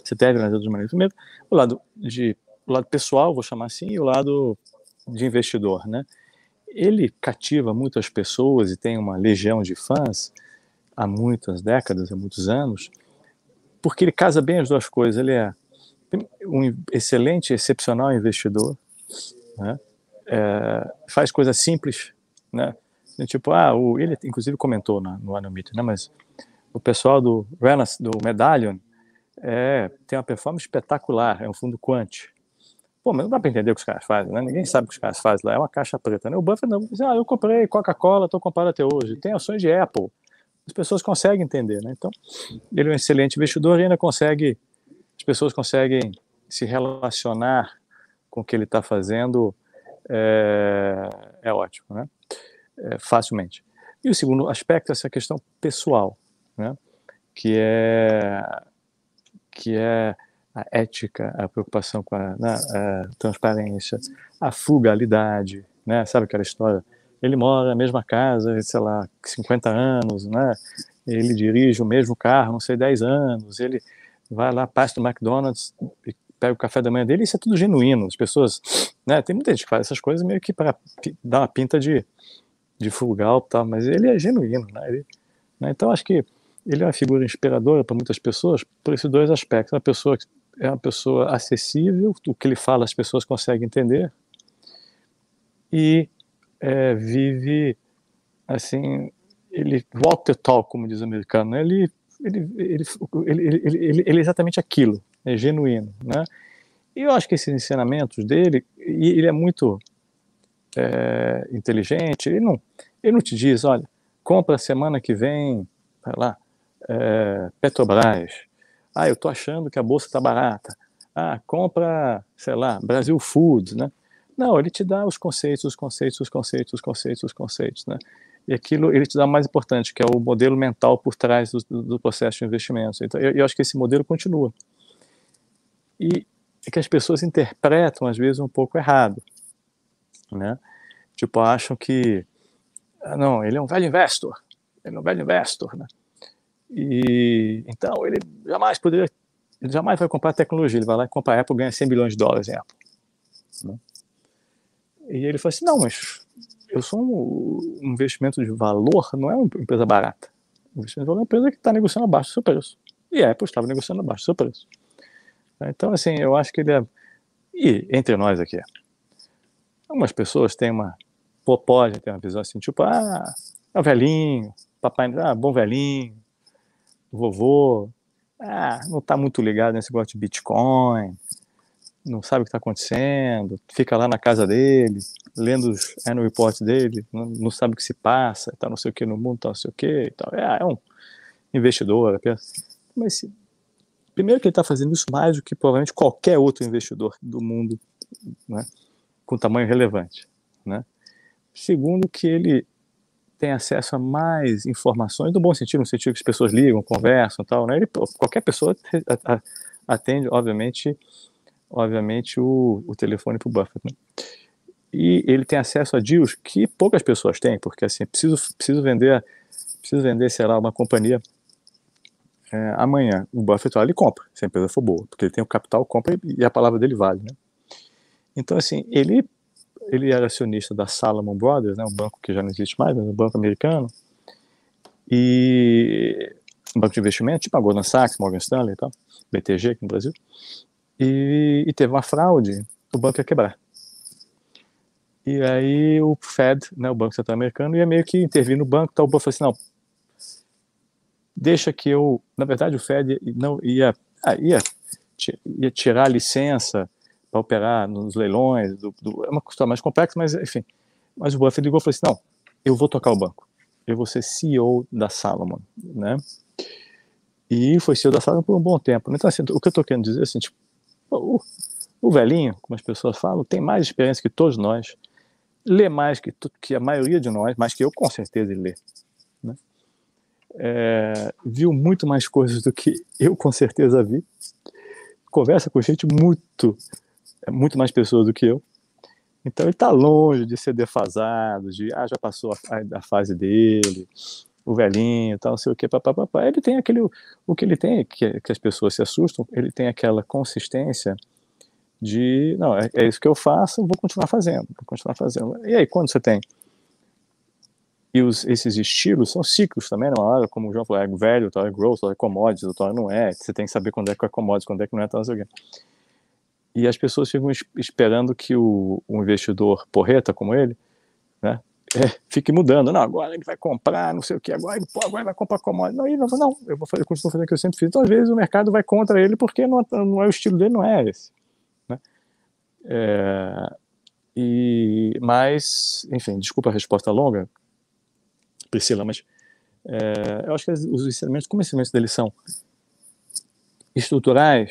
Você deve analisar de duas maneiras. Primeiro, o lado de o lado pessoal, vou chamar assim, e o lado de investidor, né? Ele cativa muitas pessoas e tem uma legião de fãs há muitas décadas, há muitos anos, porque ele casa bem as duas coisas. Ele é um excelente, excepcional investidor, né? é, faz coisas simples, né? Tipo, ah, o, ele inclusive comentou na, no ano Meeting, né? Mas o pessoal do, do Medallion é, tem uma performance espetacular, é um fundo quant, Pô, mas não dá para entender o que os caras fazem, né? Ninguém sabe o que os caras fazem lá. É uma caixa preta, né? O Buffett não diz, ah, eu comprei Coca-Cola, estou comprando até hoje. Tem ações de Apple. As pessoas conseguem entender, né? Então, ele é um excelente investidor e ainda consegue, as pessoas conseguem se relacionar com o que ele está fazendo, é, é, ótimo, né? É, facilmente. E o segundo aspecto é essa questão pessoal, né? Que é que é a ética, a preocupação com a, né, a transparência, a frugalidade, né? Sabe aquela história? Ele mora na mesma casa, sei lá, 50 anos, né? Ele dirige o mesmo carro, não sei, 10 anos, ele vai lá, passa no McDonald's, e pega o café da manhã dele, isso é tudo genuíno. As pessoas, né? Tem muita gente que faz essas coisas meio que para dar uma pinta de, de frugal, tal, mas ele é genuíno, né? Ele, né? Então acho que ele é uma figura inspiradora para muitas pessoas por esses dois aspectos. Uma pessoa que é uma pessoa acessível, o que ele fala as pessoas conseguem entender e é, vive assim, ele walk the talk, como diz o americano, né? ele, ele, ele, ele, ele, é exatamente aquilo, é genuíno, né? E eu acho que esses ensinamentos dele, e ele é muito é, inteligente, ele não, ele não te diz, olha, compra semana que vem, vai lá, é, Petrobras, ah, eu estou achando que a bolsa está barata. Ah, compra, sei lá, Brasil Foods, né? Não, ele te dá os conceitos, os conceitos, os conceitos, os conceitos, os conceitos, né? E aquilo ele te dá o mais importante, que é o modelo mental por trás do, do processo de investimento. Então, eu, eu acho que esse modelo continua. E é que as pessoas interpretam, às vezes, um pouco errado, né? Tipo, acham que, ah, não, ele é um velho investor, ele é um velho investor, né? E então ele jamais poderia, ele jamais vai comprar tecnologia, ele vai lá e compra a Apple, ganha 100 bilhões de dólares em Apple. Né? E ele falou assim: não, mas eu sou um, investimento de valor, não é uma empresa barata. Um investimento de valor é uma empresa que está negociando abaixo do seu preço. E a Apple estava negociando abaixo do seu preço. Então, assim, eu acho que ele é. E entre nós aqui, algumas pessoas têm uma. popó, tem uma visão assim, tipo, ah, é o velhinho, papai, ah, bom velhinho, vovô, ah, não está muito ligado nesse negócio de Bitcoin, não sabe o que está acontecendo, fica lá na casa dele, lendo os annual reports dele, não, não sabe o que se passa, está não sei o que no mundo, está não sei o que e tal. É, é um investidor, apenas. É mas primeiro que ele está fazendo isso mais do que provavelmente qualquer outro investidor do mundo, né, com tamanho relevante, né? Segundo que ele tem acesso a mais informações, no bom sentido, no sentido que as pessoas ligam, conversam tal, né? Ele, qualquer pessoa atende, obviamente, obviamente o, o telefone para o Buffett, né? E ele tem acesso a deals que poucas pessoas têm, porque assim, preciso, preciso vender, preciso vender, sei lá, uma companhia é, amanhã. O Buffett, ele compra, se a empresa for boa, porque ele tem o capital, compra e a palavra dele vale, né? Então, assim, ele ele era acionista da Salomon Brothers, né, um banco que já não existe mais, mas um banco americano, e um banco de investimento, tipo a Goldman Sachs, Morgan Stanley e tal, BTG aqui no Brasil, e, e teve uma fraude, o banco ia quebrar. E aí o Fed, né, o Banco Central Americano, ia meio que intervir no banco, tal, o banco falou assim, não, deixa que eu, na verdade o Fed não ia, ah, ia, ia tirar a licença para operar nos leilões, do, do, é uma questão mais complexa, mas enfim. Mas o Buffett ligou e falou assim, não, eu vou tocar o banco, eu vou ser CEO da Salomon, né? E foi CEO da Salomon por um bom tempo. Né? Então, assim, o que eu estou querendo dizer, assim, tipo, o, o velhinho, como as pessoas falam, tem mais experiência que todos nós, lê mais que, que a maioria de nós, mais que eu com certeza lê. Né? É, viu muito mais coisas do que eu com certeza vi. Conversa com gente muito é muito mais pessoas do que eu. Então ele está longe de ser defasado, de ah, já passou a, a fase dele, o velhinho, tal, não sei o que, papapá. Ele tem aquele, o que ele tem, é que, que, as pessoas se assustam, ele tem aquela consistência de, não, é, é isso que eu faço, vou continuar fazendo, vou continuar fazendo. E aí, quando você tem e os, esses estilos são ciclos também, não é hora, como o João falou, é velho, tal, é growth, tal, é commodities, tal, não é, você tem que saber quando é que é commodities, quando é que não é, tal, não sei o quê. E as pessoas ficam esperando que o, investidor porreta como ele, né, é, fique mudando. Não, agora ele vai comprar, não sei o que, agora, pô, agora vai comprar commodity. Não, ele não, eu vou fazer, continuo fazendo o que eu sempre fiz. Então, às vezes, o mercado vai contra ele porque não, não é o estilo dele, não é esse. Né? É, e, mas, enfim, desculpa a resposta longa, Priscila, mas é, eu acho que os ensinamentos, como ensinamentos dele são estruturais,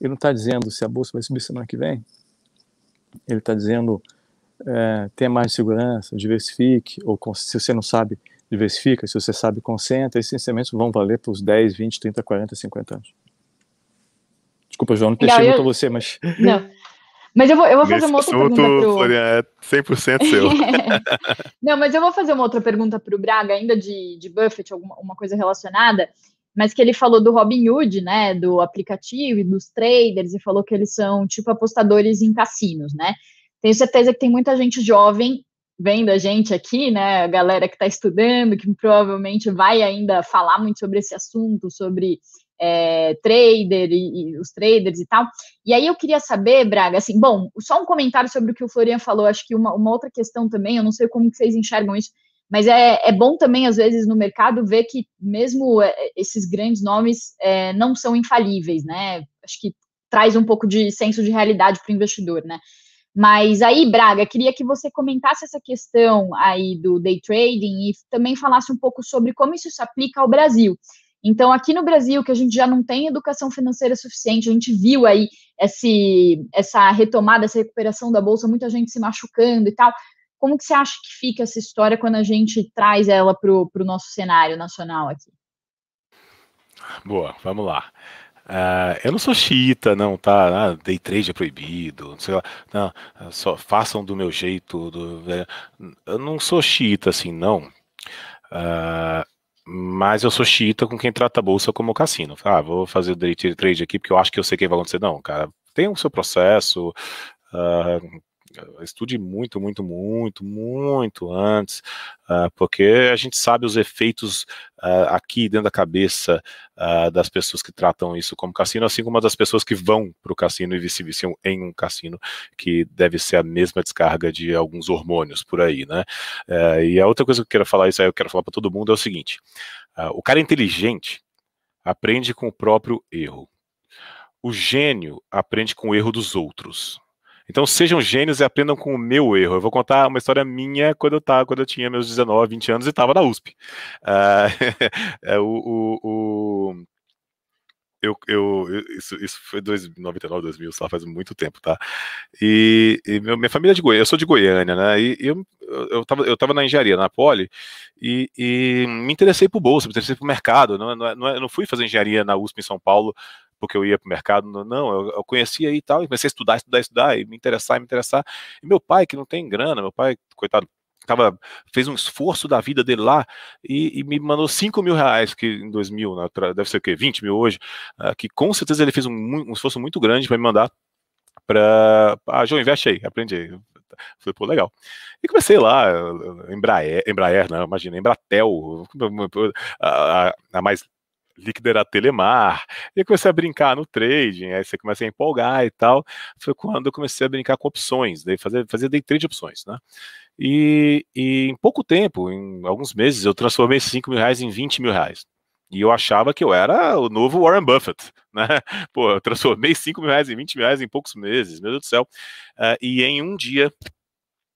ele não está dizendo se a bolsa vai subir semana que vem. Ele está dizendo é, tenha mais segurança, diversifique, ou se você não sabe, diversifica, se você sabe, concentra. Esses investimentos vão valer para os 10, 20, 30, 40, 50 anos. Desculpa, João, não deixei muito eu... você, mas. Não. Mas eu vou, eu vou fazer uma outra pergunta. Pro... Florian, é 100% seu. não, mas eu vou fazer uma outra pergunta para o Braga, ainda de, de Buffett, alguma uma coisa relacionada mas que ele falou do Robin Hood, né, do aplicativo e dos traders, e falou que eles são, tipo, apostadores em cassinos, né. Tenho certeza que tem muita gente jovem vendo a gente aqui, né, a galera que está estudando, que provavelmente vai ainda falar muito sobre esse assunto, sobre é, trader e, e, os traders e tal. E aí eu queria saber, Braga, assim, bom, só um comentário sobre o que o Florian falou, acho que uma, uma outra questão também, eu não sei como que vocês enxergam isso, mas é, é bom também, às vezes, no mercado, ver que mesmo é, esses grandes nomes é, não são infalíveis, né? Acho que traz um pouco de senso de realidade para o investidor, né? Mas aí, Braga, queria que você comentasse essa questão aí do day trading e também falasse um pouco sobre como isso se aplica ao Brasil. Então, aqui no Brasil, que a gente já não tem educação financeira suficiente, a gente viu aí esse, essa retomada, essa recuperação da Bolsa, muita gente se machucando e tal. Como que você acha que fica essa história quando a gente traz ela para o nosso cenário nacional aqui? Boa, vamos lá. Uh, eu não sou xiita, não, tá? Ah, day trade é proibido, não sei lá. Não, só façam do meu jeito. Do... Né? Eu não sou xiita, assim, não. Uh, mas eu sou xiita com quem trata a bolsa como cassino. Ah, vou fazer o day trade aqui porque eu acho que eu sei o que vai acontecer. Não, cara, tem o seu processo. Uh, estude muito, muito, muito, muito antes, ah, porque a gente sabe os efeitos ah, aqui dentro da cabeça ah, das pessoas que tratam isso como cassino, assim como das pessoas que vão para o cassino e se viciam em um cassino, que deve ser a mesma descarga de alguns hormônios por aí, né? Eh, e a outra coisa que eu quero falar, isso aí eu quero falar para todo mundo, é o seguinte: o cara inteligente aprende com o próprio erro. O gênio aprende com o erro dos outros. Então sejam gênios e aprendam com o meu erro. Eu vou contar uma história minha quando eu, tava, quando eu tinha meus 19, 20 anos e estava na USP. Uh, ah, é, o, o, o eu, eu, isso, isso foi dois, 99, 2000, só faz muito tempo, tá? E, e meu, minha família é de Goiânia, eu sou de Goiânia, né? E, e eu, eu, tava, eu tava na engenharia, na Poli, e, e me interessei por bolsa, me interessei por mercado, não, não, não fui fazer engenharia na USP em São Paulo porque eu ia para o mercado, não, eu, eu conhecia e tal, e comecei a estudar, estudar, estudar, e me interessar, me interessar. E meu pai, que não tem grana, meu pai, coitado, tava, fez um esforço da vida dele lá e, e, me mandou 5 mil reais, que em 2000, né, deve ser o quê? 20 mil hoje, uh, que com certeza ele fez um, um esforço muito grande para me mandar para. Ah, João, investe aí, aprendi. foi Falei, pô, legal. E comecei lá, Embraer, Embraer não, né, imagina, Embratel, a, a, a mais liquidar Telemar, e eu comecei a brincar no trading, aí você começa a empolgar e tal. Foi quando eu comecei a brincar com opções, daí fazer, fazer day trade opções, né? E, e em pouco tempo, em alguns meses, eu transformei 5 mil reais em 20 mil reais. E eu achava que eu era o novo Warren Buffett, né? Pô, eu transformei 5 mil reais em 20 mil reais em poucos meses, meu Deus do céu. Uh, e em um dia,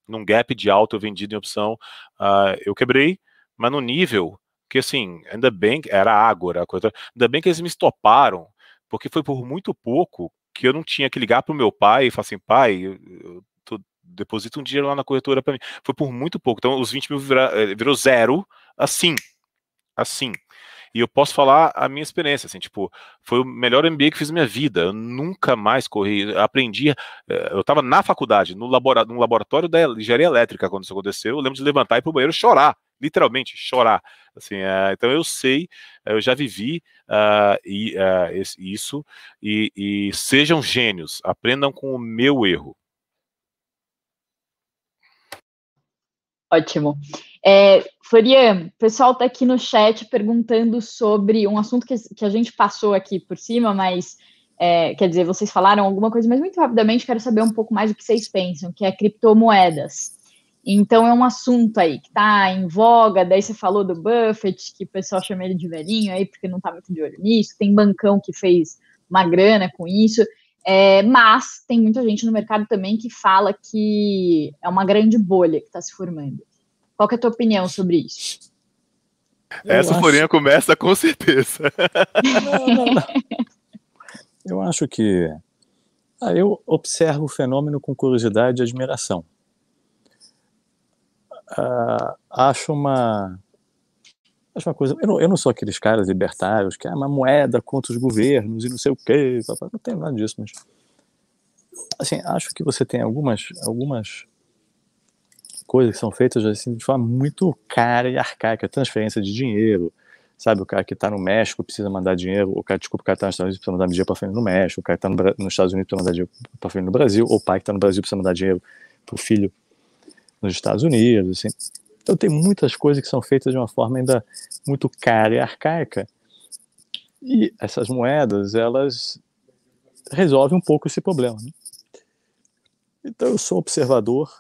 num gap de alta eu vendido em opção, uh, eu quebrei, mas no nível que assim, ainda bem que era Ágora, coisa, ainda bem que eles me estoparam, porque foi por muito pouco que eu não tinha que ligar para o meu pai e falar assim, pai, eu, eu deposita um dinheiro lá na corretora para mim. Foi por muito pouco. Então, os 20 mil vira, eh, virou zero, assim, assim. E eu posso falar a minha experiência, assim, tipo, foi o melhor MBA que fiz na minha vida. Eu nunca mais corri, aprendi. Eh, eu estava na faculdade, no, labora, no laboratório da engenharia elétrica, quando isso aconteceu. Eu lembro de levantar e ir pro banheiro chorar literalmente chorar. Assim, eh, então eu sei, eh, eu já vivi uh, e, uh, esse, isso, e, e sejam gênios, aprendam com o meu erro. Ótimo. É, Florian, o pessoal está aqui no chat perguntando sobre um assunto que, que a gente passou aqui por cima, mas é, quer dizer, vocês falaram alguma coisa, mas muito rapidamente quero saber um pouco mais o que vocês pensam, que é criptomoedas. Então é um assunto aí que tá em voga, daí você falou do Buffett, que o pessoal chama ele de velhinho aí, porque não tá muito de olho nisso, tem bancão que fez uma grana com isso, é, mas tem muita gente no mercado também que fala que é uma grande bolha que está se formando. Qual é a tua opinião sobre isso? Essa acho... florinha começa com certeza. Eu acho que ah, eu observo o fenômeno com curiosidade e admiração uh, acho uma acho uma coisa. Eu não, eu não, sou aqueles caras libertários que é ah, uma moeda contra os governos e não sei o quê. Papai, não tem nada disso, mas assim acho que você tem algumas algumas coisas que são feitas assim, de forma muito cara e arcaica, transferência de dinheiro, sabe? O cara que está no México precisa mandar dinheiro, o cara, desculpa, o cara está nos Estados Unidos precisa mandar dinheiro para filho no México, o cara está no, nos Estados Unidos precisa mandar dinheiro para filho no Brasil, ou o pai que está no Brasil precisa mandar dinheiro para o filho nos Estados Unidos, assim. Então tem muitas coisas que são feitas de uma forma ainda muito cara e arcaica. E essas moedas, elas resolvem um pouco esse problema. Né? Então eu sou observador,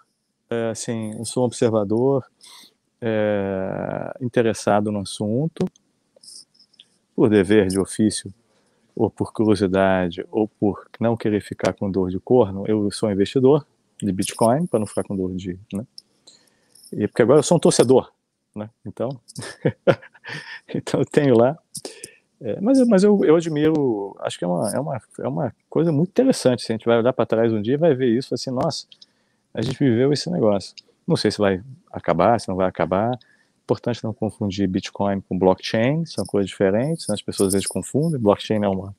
é, assim, eu sou um observador é, interessado no assunto, por dever de ofício, ou por curiosidade, ou por não querer ficar com dor de corno, eu sou investidor, de Bitcoin, para não ficar com dor de. Né? E porque agora eu sou um torcedor, né? Então, então eu tenho lá. É, mas mas eu, eu admiro, acho que é uma, é, uma, é uma coisa muito interessante. Se a gente vai olhar para trás um dia vai ver isso, assim, nossa, a gente viveu esse negócio. Não sei se vai acabar, se não vai acabar. Importante não confundir Bitcoin com blockchain, são coisas diferentes. Né? As pessoas às vezes confundem. Blockchain é uma,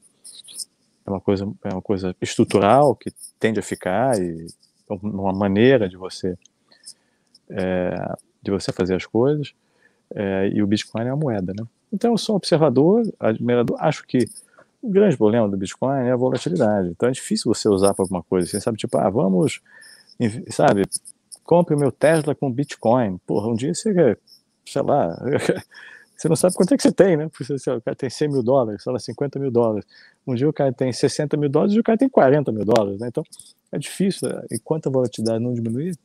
é uma, coisa, é uma coisa estrutural que tende a ficar e então, uma maneira de você é, de você fazer as coisas. É, e o Bitcoin é a moeda, né? Então, eu sou um observador, admirador. Acho que o grande problema do Bitcoin é a volatilidade. Então, é difícil você usar para alguma coisa. Você assim, sabe, tipo, ah, vamos, sabe, compre o meu Tesla com Bitcoin. Porra, um dia você, sei lá, você não sabe quanto é que você tem, né? Porque o cara tem 100 mil dólares, sei lá, 50 mil dólares. Um dia o cara tem 60 mil dólares e o cara tem 40 mil dólares, né? Então, é difícil, né? enquanto a volatilidade não diminuir,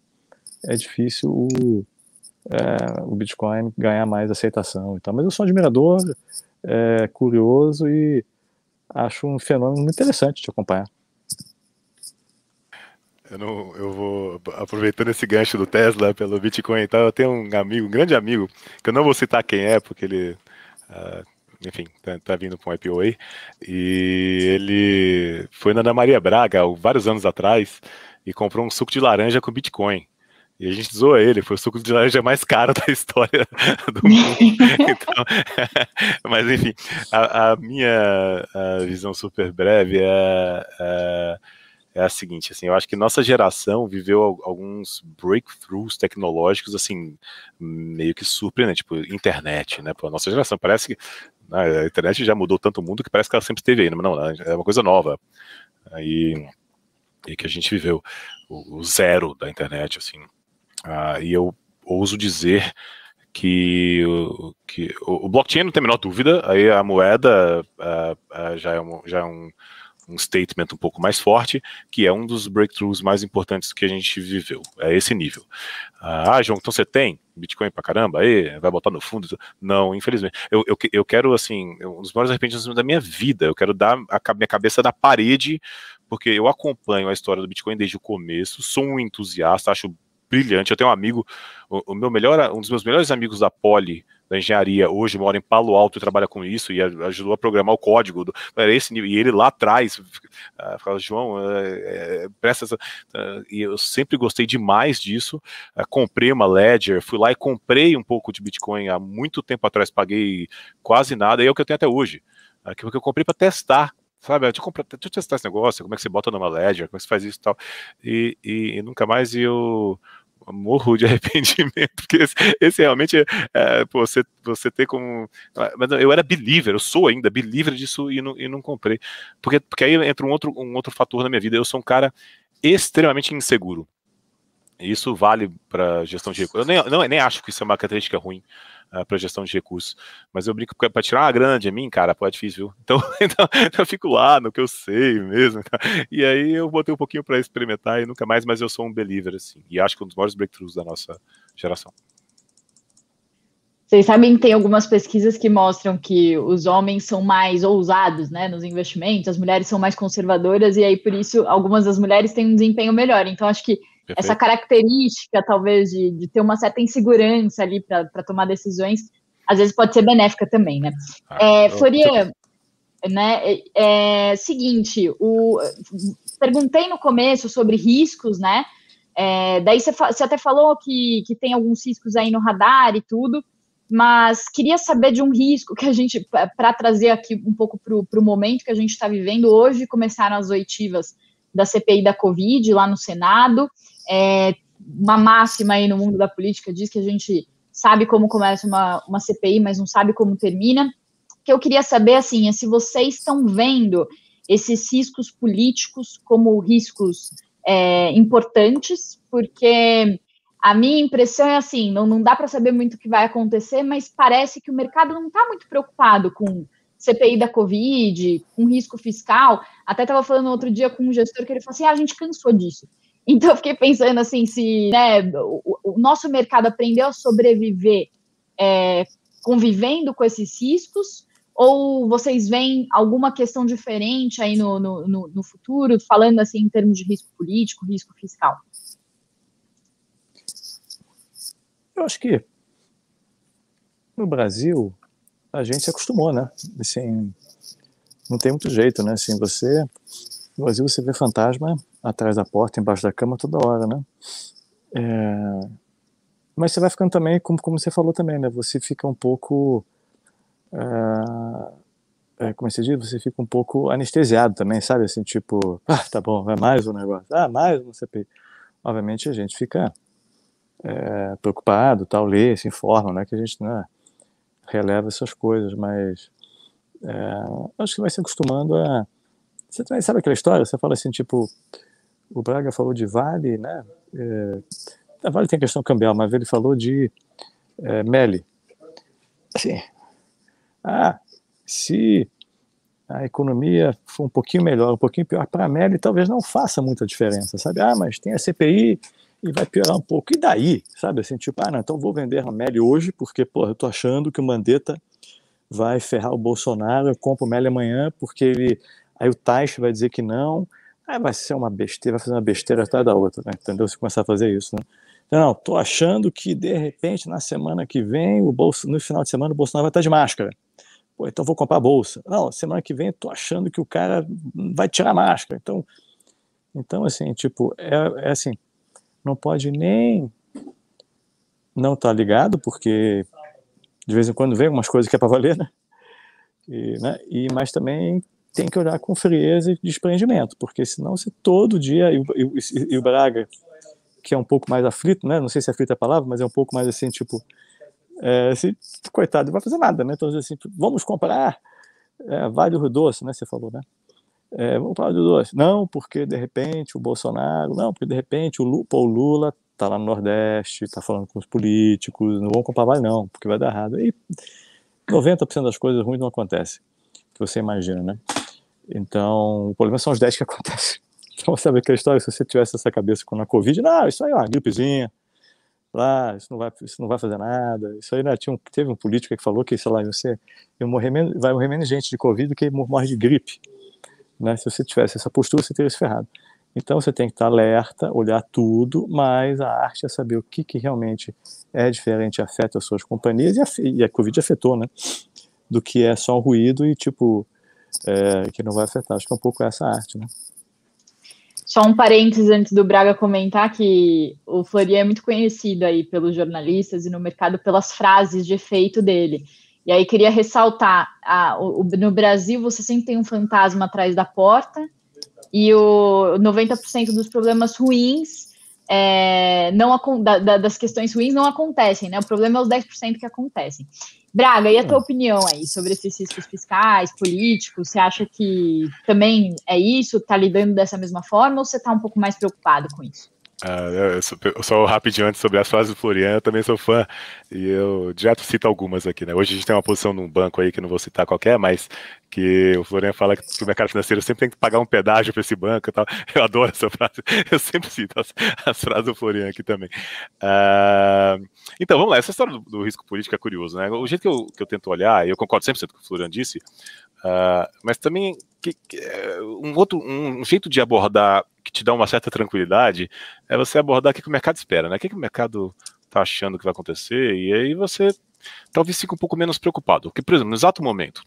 é difícil o, é, o Bitcoin ganhar mais aceitação e tal. Mas eu sou um admirador, é, curioso e acho um fenômeno interessante de acompanhar. Eu, não, eu vou, aproveitando esse gancho do Tesla pelo Bitcoin e tal, eu tenho um amigo, um grande amigo, que eu não vou citar quem é, porque ele uh, enfim, tá, tá vindo com um IPO aí. E ele foi na Ana Maria Braga, vários anos atrás, e comprou um suco de laranja com Bitcoin. E a gente zoa ele, foi o suco de laranja mais caro da história do mundo. Então, mas enfim, a, a minha a visão super breve é, é é a seguinte, assim, eu acho que nossa geração viveu alguns breakthroughs tecnológicos, assim, meio que surpreendente, tipo, internet, né, pô, nossa geração parece que né, a internet já mudou tanto o mundo que parece que ela sempre esteve aí, né, mas não, né, é uma coisa nova, aí, que a gente viveu o, o zero da internet, assim, ah, e eu ouso dizer que, que o, o blockchain não tem a menor dúvida, aí a moeda ah, ah, já é um, já é um um statement um pouco mais forte, que é um dos breakthroughs mais importantes que a gente viveu. É esse nível. Ah, João, então você tem Bitcoin pra caramba? Aí, vai botar no fundo? Não, infelizmente. Eu, eu, eu quero, assim, um dos maiores arrependimentos da minha vida. Eu quero dar a minha cabeça da parede, porque eu acompanho a história do Bitcoin desde o começo, sou um entusiasta, acho brilhante. Eu tenho um amigo, o, o meu melhor, um dos meus melhores amigos da Poli, da engenharia, hoje mora em Palo Alto e trabalha com isso e ajudou a programar o código. Do, era esse nível. E ele lá atrás uh, ah, falava, João, uh, é, presta essa. Uh, tá, e eu sempre gostei demais disso. Uh, comprei uma Ledger, fui lá e comprei um pouco de Bitcoin há muito tempo atrás, paguei quase nada, e é o que eu tenho até hoje. Aquilo ah, que eu comprei para testar, sabe? Deixa eu, comprar, deixa eu testar esse negócio, como é que você bota numa Ledger, como é que você faz isso e tal. E, e, e nunca mais eu morro de arrependimento, porque esse, esse realmente é, pô, você, você ter como. Ah, mas eu era believer, eu sou ainda believer disso e não, e não comprei. Porque, porque aí entra um outro, um outro fator na minha vida. Eu sou um cara extremamente inseguro. Isso vale para gestão de recursos. Eu nem, não, eu nem acho que isso é uma característica ruim. Ah, para gestão de recursos. Mas eu brinco, é para tirar uma grande de mim, cara, pô, é difícil, viu? Então, então, então eu fico lá no que eu sei mesmo. Tá? E aí eu botei um pouquinho para experimentar e nunca mais, mas eu sou um believer, assim. E acho que um dos maiores breakthroughs da nossa geração. Vocês sabem que tem algumas pesquisas que mostram que os homens são mais ousados né, nos investimentos, as mulheres são mais conservadoras, e aí por isso algumas das mulheres têm um desempenho melhor. Então, acho que Perfeito. essa característica, talvez, de, de ter uma certa insegurança ali para tomar decisões, às vezes pode ser benéfica também, né? Ah, é, Florian, né? É, é, seguinte, o, perguntei no começo sobre riscos, né? É, daí você, você até falou que, que tem alguns riscos aí no radar e tudo, mas queria saber de um risco que a gente, para trazer aqui um pouco para o momento que a gente está vivendo, hoje começaram as oitivas da CPI da Covid lá no Senado. É, uma máxima aí no mundo da política diz que a gente sabe como começa uma, uma CPI, mas não sabe como termina. O que eu queria saber, assim, é se vocês estão vendo esses riscos políticos como riscos é, importantes, porque a minha impressão é assim, não, não dá para saber muito o que vai acontecer, mas parece que o mercado não está muito preocupado com CPI da Covid, com risco fiscal. Até estava falando outro dia com um gestor que ele falou assim, ah, a gente cansou disso então eu fiquei pensando assim, se né, o, o nosso mercado aprendeu a sobreviver é, convivendo com esses riscos, ou vocês veem alguma questão diferente aí no, no, no, no futuro, falando assim em termos de risco político, risco fiscal? Eu acho que no Brasil a gente se acostumou, né? Assim, não tem muito jeito, né? Assim, você no Brasil você vê fantasma atrás da porta, embaixo da cama, toda hora, né? É... Mas você vai ficando também, como, como você falou também, né? Você fica um pouco. É... É, como você é diz? Você fica um pouco anestesiado também, sabe? Assim, tipo, ah, tá bom, vai mais um negócio, ah, mais um CPI. Obviamente a gente fica é, preocupado, tal, lê, se informa, né? Que a gente né, releva essas coisas, mas é, acho que vai se acostumando a. Você também sabe aquela história? Você fala assim, tipo, o Braga falou de Vale, né? É, a Vale tem questão cambial, mas ele falou de é, Meli. Sim. ah, se a economia for um pouquinho melhor, um pouquinho pior para a Meli, talvez não faça muita diferença, sabe? Ah, mas tem a CPI e vai piorar um pouco. E daí, sabe? Assim, tipo, ah, não, então vou vender a Meli hoje, porque, pô, eu tô achando que o Mandetta vai ferrar o Bolsonaro, eu compro o Meli amanhã, porque ele. Aí o Taish vai dizer que não, Aí ah, vai ser uma besteira, vai fazer uma besteira atrás da outra, né? entendeu? Se começar a fazer isso, né? Então, não, tô achando que de repente na semana que vem, o bolso, no final de semana, o Bolsonaro vai estar de máscara. Pô, então vou comprar bolsa. Não, semana que vem tô achando que o cara vai tirar a máscara. Então, então assim, tipo, é, é assim, não pode nem não tá ligado, porque de vez em quando vem algumas coisas que é para valer, né? E, né? e mas também tem que olhar com frieza e desprendimento, porque senão se todo dia, e, e, e o Braga, que é um pouco mais aflito, né, não sei se é aflito é a palavra, mas é um pouco mais assim, tipo, é, assim, coitado, não vai fazer nada, né, então assim, tipo, vamos comprar é, Vale do Doce, né, você falou, né, é, vamos comprar Vale do Doce, não, porque de repente o Bolsonaro, não, porque de repente o Lula, o Lula tá lá no Nordeste, tá falando com os políticos, não vão comprar Vale não, porque vai dar errado, e 90% das coisas ruins não acontecem, que você imagina, né, então, o problema são os 10 que acontecem. Então, sabe aquela história, se você tivesse essa cabeça com a Covid, não, isso aí é uma gripezinha, lá, isso não vai, isso não vai fazer nada. Isso aí, né, tinha um, teve um político que falou que, sei lá, você eu morrer menos, vai morrer menos gente de Covid do que morre de gripe. Né? Se você tivesse essa postura, você teria se ferrado. Então você tem que estar alerta, olhar tudo, mas a arte é saber o que, que realmente é diferente, afeta as suas companhias, e a, e a Covid afetou, né? Do que é só o ruído e tipo, é, que não vai afetar. Acho que é um pouco essa arte, né? Só um parênteses antes do Braga comentar que o Florian é muito conhecido aí pelos jornalistas e no mercado pelas frases de efeito dele. E aí queria ressaltar, a, o, no Brasil você sempre tem um fantasma atrás da porta e o 90% dos problemas ruins é, não da, da, das questões ruins não acontecem, né? O problema é os 10% que acontecem. Braga, e a tua hum. opinião aí sobre esses riscos fiscais, políticos? Você acha que também é isso? está lidando dessa mesma forma ou você está um pouco mais preocupado com isso? Ah, eu, sou, eu, só rapidinho antes sobre as frases do Florian, eu também sou fã e eu direto cito algumas aqui, né? Hoje a gente tem uma posição num banco aí que não vou citar qualquer, mas que o Florian fala que o mercado financeiro sempre tem que pagar um pedágio para esse banco e tal. Eu adoro essa frase, eu sempre cito as, as frases do Florian aqui também. Ah, então, vamos lá, essa história do, do, risco político é curioso, né? O jeito que eu, que eu tento olhar, e eu concordo sempre com o que o Florian disse, ah, mas também que, que, eh, um outro um jeito de abordar que te dá uma certa tranquilidade é você abordar o que, que o mercado espera, né? O que, que o mercado está achando que vai acontecer, e aí você talvez fique um pouco menos preocupado. Porque, por exemplo, no exato momento,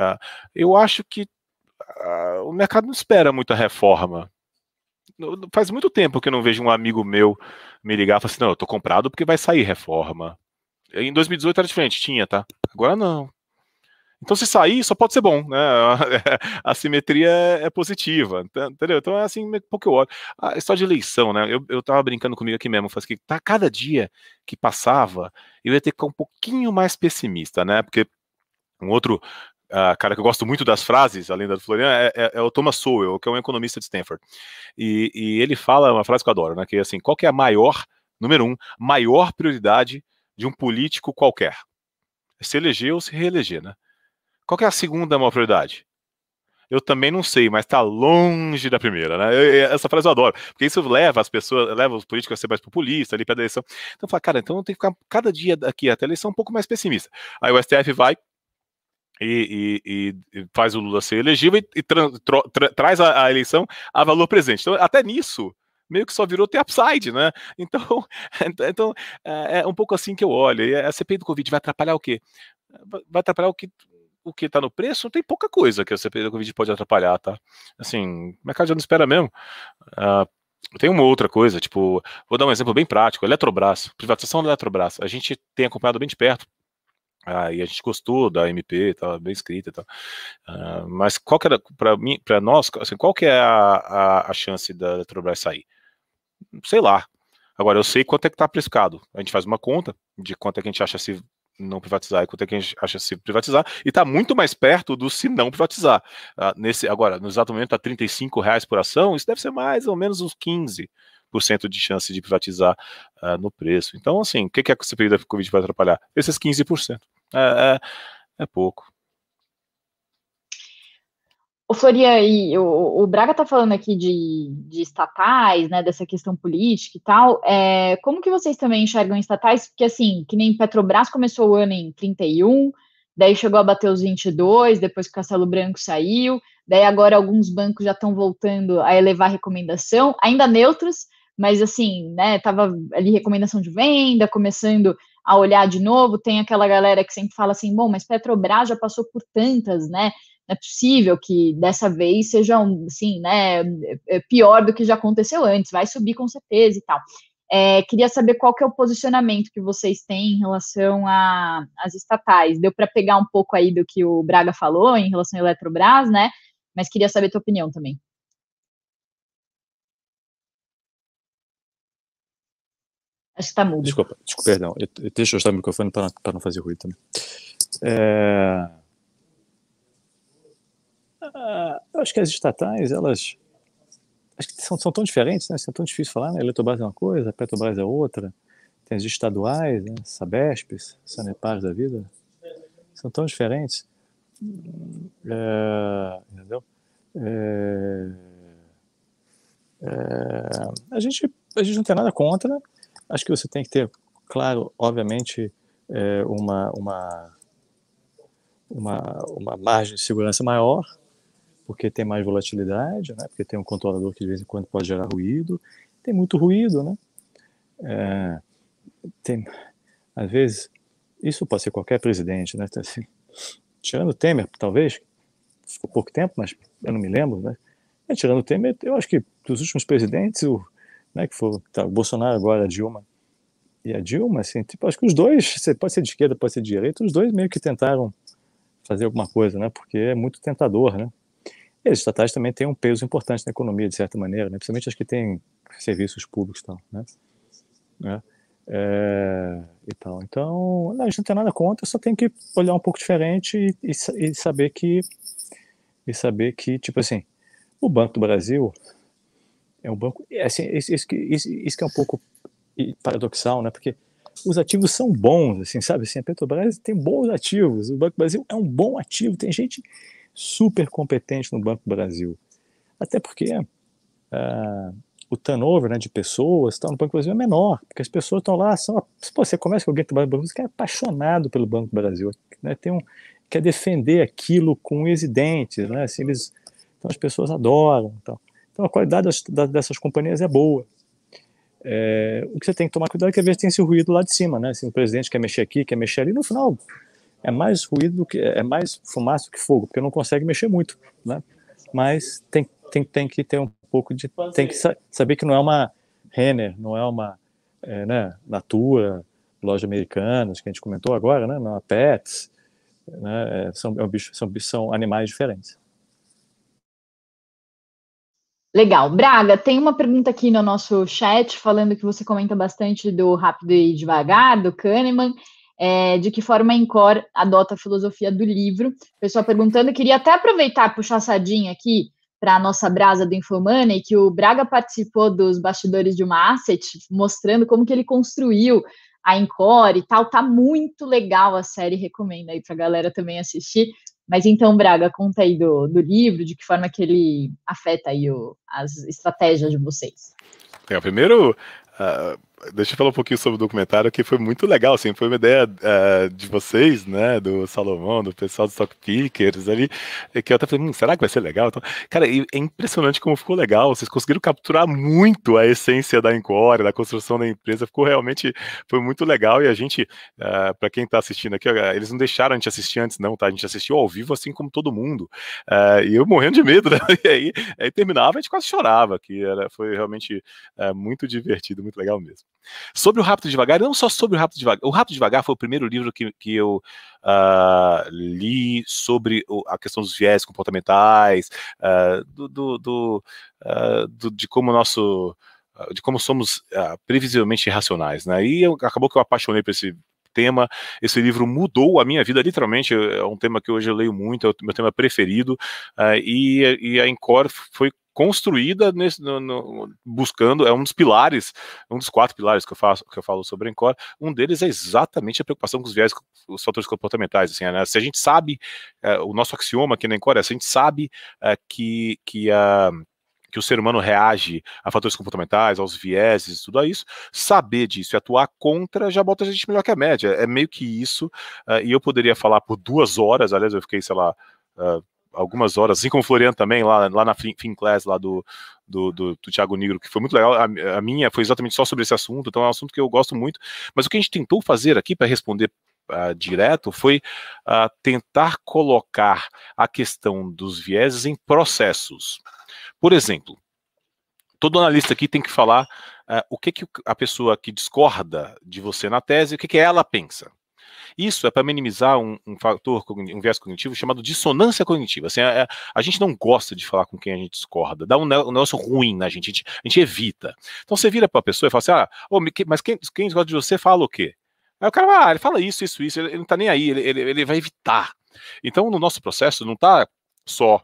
uh, eu acho que uh, o mercado não espera muita reforma. Faz muito tempo que eu não vejo um amigo meu me ligar e falar assim: não, eu tô comprado porque vai sair reforma. Em 2018 era diferente, tinha, tá? Agora não. Então, se sair, só pode ser bom, né? A simetria é, é positiva, entendeu? Então é assim meio pouco eu olho. A história de eleição, né? Eu, eu tava brincando comigo aqui mesmo, faz que assim, tá, cada dia que passava, eu ia ter que ficar um pouquinho mais pessimista, né? Porque um outro uh, cara que eu gosto muito das frases, além da do Florian, é, é, é, o Thomas Sowell, que é um economista de Stanford. E, e, ele fala uma frase que eu adoro, né? Que é assim, qual que é a maior, número um, maior prioridade de um político qualquer? É se eleger ou se reeleger, né? Qual é a segunda maior prioridade? Eu também não sei, mas está longe da primeira, né? Eu, essa frase eu adoro, porque isso leva as pessoas, leva os políticos a ser mais populistas ali para a eleição. Então fala, cara, então tem que ficar cada dia aqui até a eleição um pouco mais pessimista. Aí o STF vai e, e, e faz o Lula ser elegível e, e tra, tra, tra, traz a, a eleição a valor presente. Então até nisso meio que só virou ter upside, né? Então, então, então é, é um pouco assim que eu olho. A CPI do Covid vai atrapalhar o quê? Vai atrapalhar o que o que está no preço, tem pouca coisa que a CPI da Covid pode atrapalhar, tá? Assim, o mercado já não espera mesmo. Uh, tem uma outra coisa, tipo, vou dar um exemplo bem prático: Eletrobras, privatização da Eletrobras. A gente tem acompanhado bem de perto. aí e a gente gostou da MP, tava tá bem escrita e tal. Uh, mas qual que era, para mim, para nós, assim, qual que é a, a, a chance da Eletrobras sair? Sei lá. Agora, eu sei quanto é que tá precificado. A gente faz uma conta de quanto é que a gente acha se não privatizar. E quanto é que a gente acha se privatizar. E está muito mais perto do se não privatizar. Ah, nesse, agora, no exato momento, está R$ reais por ação. Isso deve ser mais ou menos uns 15% de chance de privatizar ah, no preço. Então, assim, o que, que esse período da Covid vai atrapalhar? Esses 15%. É, é, é pouco. O Florian e o, o Braga tá falando aqui de, de estatais, né, dessa questão política e tal. É, como que vocês também enxergam estatais? Porque assim, que nem Petrobras começou o ano em 31, daí chegou a bater os 22, depois que o Castelo Branco saiu, daí agora alguns bancos já estão voltando a elevar a recomendação, ainda neutros, mas assim, né, tava ali recomendação de venda, começando a olhar de novo, tem aquela galera que sempre fala assim, bom, mas Petrobras já passou por tantas, né, é possível que dessa vez seja um, assim, né, é, é pior do que já aconteceu antes, vai subir com certeza e tal. É, queria saber qual que é o posicionamento que vocês têm em relação às estatais. Deu para pegar um pouco aí do que o Braga falou em relação à Eletrobras, né? Mas queria saber a tua opinião também. Acho que está mudo. Desculpa, desculpa, perdão. Eu, eu deixo ajustar o microfone para não fazer ruído também. É... Ah, eu acho que as estatais, elas acho que são, são tão diferentes, né? são é tão difícil falar, né? Eletrobras é uma coisa, Petrobras é outra. Tem as estaduais, né? Sabesp, Sanepar da vida. São tão diferentes. É, entendeu? É, é, a, gente, a gente não tem nada contra. Acho que você tem que ter, claro, obviamente, é, uma, uma, uma, uma margem de segurança maior, porque tem mais volatilidade, né? porque tem um controlador que de vez em quando pode gerar ruído. Tem muito ruído, né? É, tem, às vezes, isso pode ser qualquer presidente, né? Tá assim, tirando Temer, talvez, ficou pouco tempo, mas eu não me lembro, né? tirando Temer, eu acho que dos últimos presidentes, o, né, que foi tá, o Bolsonaro agora, a Dilma e a Dilma, assim, tipo, acho que os dois, você pode ser de esquerda, pode ser de direita, os dois meio que tentaram fazer alguma coisa, né? Porque é muito tentador, né? E as estatais também têm um peso importante na economia, de certa maneira, né? principalmente as que têm serviços públicos e tal. Né? né? É, e tal. Então, a gente não tem nada contra, só tem que olhar um pouco diferente e, e, e saber que e saber que, tipo assim, o Banco do Brasil é um banco, é assim, isso, isso, isso que é um pouco paradoxal, né, porque os ativos são bons, assim, sabe, assim, a Petrobras tem bons ativos, o Banco do Brasil é um bom ativo, tem gente super competente no Banco do Brasil. Até porque uh, o turnover né, de pessoas tá, no Banco do Brasil é menor, porque as pessoas estão lá, são, você começa com alguém que no Banco do Brasil, que é apaixonado pelo Banco do Brasil, né, tem um, quer defender aquilo com unhas dentes, né, assim, eles, então as pessoas adoram. Então, então a qualidade das, das, dessas companhias é boa. É, o que você tem que tomar cuidado é que às vezes tem esse ruído lá de cima, né? Assim, o presidente quer mexer aqui, quer mexer ali, no final é mais ruído do que é, é mais fumaça do que fogo, porque não consegue mexer muito, né? Mas tem, tem, tem que ter um pouco de tem que sa saber que não é uma Renner, não é uma é, né, Natura, loja americana, que a gente comentou agora, né? Não é Pets, né? É, são, é um bicho, são, são animais diferentes. Legal. Braga, tem uma pergunta aqui no nosso chat falando que você comenta bastante do rápido e devagar, do Kahneman é, de que forma a Incor adota a filosofia do livro. Pessoal perguntando, queria até aproveitar, puxar a sardinha aqui para a nossa brasa do Infomoney, que o Braga participou dos bastidores de uma asset, mostrando como que ele construiu a Encore e tal. Tá muito legal a série, recomendo aí para a galera também assistir. Mas então, Braga, conta aí do, do livro, de que forma que ele afeta aí o, as estratégias de vocês. É, primeiro, uh deixa eu falar um pouquinho sobre o documentário, que foi muito legal, assim, foi uma ideia uh, de vocês, né, do Salomão, do pessoal do Stock Pickers ali, que eu até falei, hum, será que vai ser legal? Então, cara, é impressionante como ficou legal, vocês conseguiram capturar muito a essência da Encore, da construção da empresa, ficou realmente, foi muito legal, e a gente, uh, eh, para quem está assistindo aqui, eh, eles não deixaram a gente assistir antes não, tá, a gente assistiu ao vivo, assim como todo mundo, uh, e eu morrendo de medo, né? e aí, aí terminava, a gente quase chorava, que era, foi realmente muito divertido, muito legal mesmo. Sobre o Rápido Devagar, não só sobre o Rápido Devagar. O Rápido Devagar foi o primeiro livro que, que eu uh, li sobre o, a questão dos viés comportamentais, uh, do, do, do, uh, do, de como nosso. De como somos previsivelmente irracionais, né? E eu, acabou que eu apaixonei por esse tema. Esse livro mudou a minha vida, literalmente. É um tema que hoje eu leio muito, é o meu tema preferido. Uh, e, e a Encore foi construída nesse, no, no, buscando, é um dos pilares, um dos quatro pilares que eu, faço, que eu falo sobre Encore, um deles é exatamente a preocupação com os viés, os fatores comportamentais, assim, né? se a gente sabe, é, o nosso axioma aqui na Encore é, se a gente sabe é, que, que a... que o ser humano reage a fatores comportamentais, aos vieses, tudo isso, saber disso e atuar contra já bota a gente melhor que a média. É meio que isso. É, e eu poderia falar por duas horas, aliás, eu fiquei, sei lá, Uh, algumas horas, assim como o Florian também, lá, lá na Finclass, lá do, do, do, do Tiago Negro, que foi muito legal. A, a, minha foi exatamente só sobre esse assunto, então é um assunto que eu gosto muito. Mas o que a gente tentou fazer aqui para responder uh, direto foi uh, tentar colocar a questão dos vieses em processos. Por exemplo, todo analista aqui tem que falar uh, o que, que a pessoa que discorda de você na tese, o que, que ela pensa. Isso é para minimizar um, um, fator, um viés cognitivo chamado dissonância cognitiva. Assim, a, é, é, a, gente não gosta de falar com quem a gente discorda, dá um, um negócio ruim na gente, a gente, a gente evita. Então você vira para a pessoa e fala assim: ah, mas quem, quem de você fala o quê? Aí o cara vai, ah, ele fala isso, isso, isso, ele, ele não está nem aí, ele, ele, ele vai evitar. Então, no nosso processo, não está só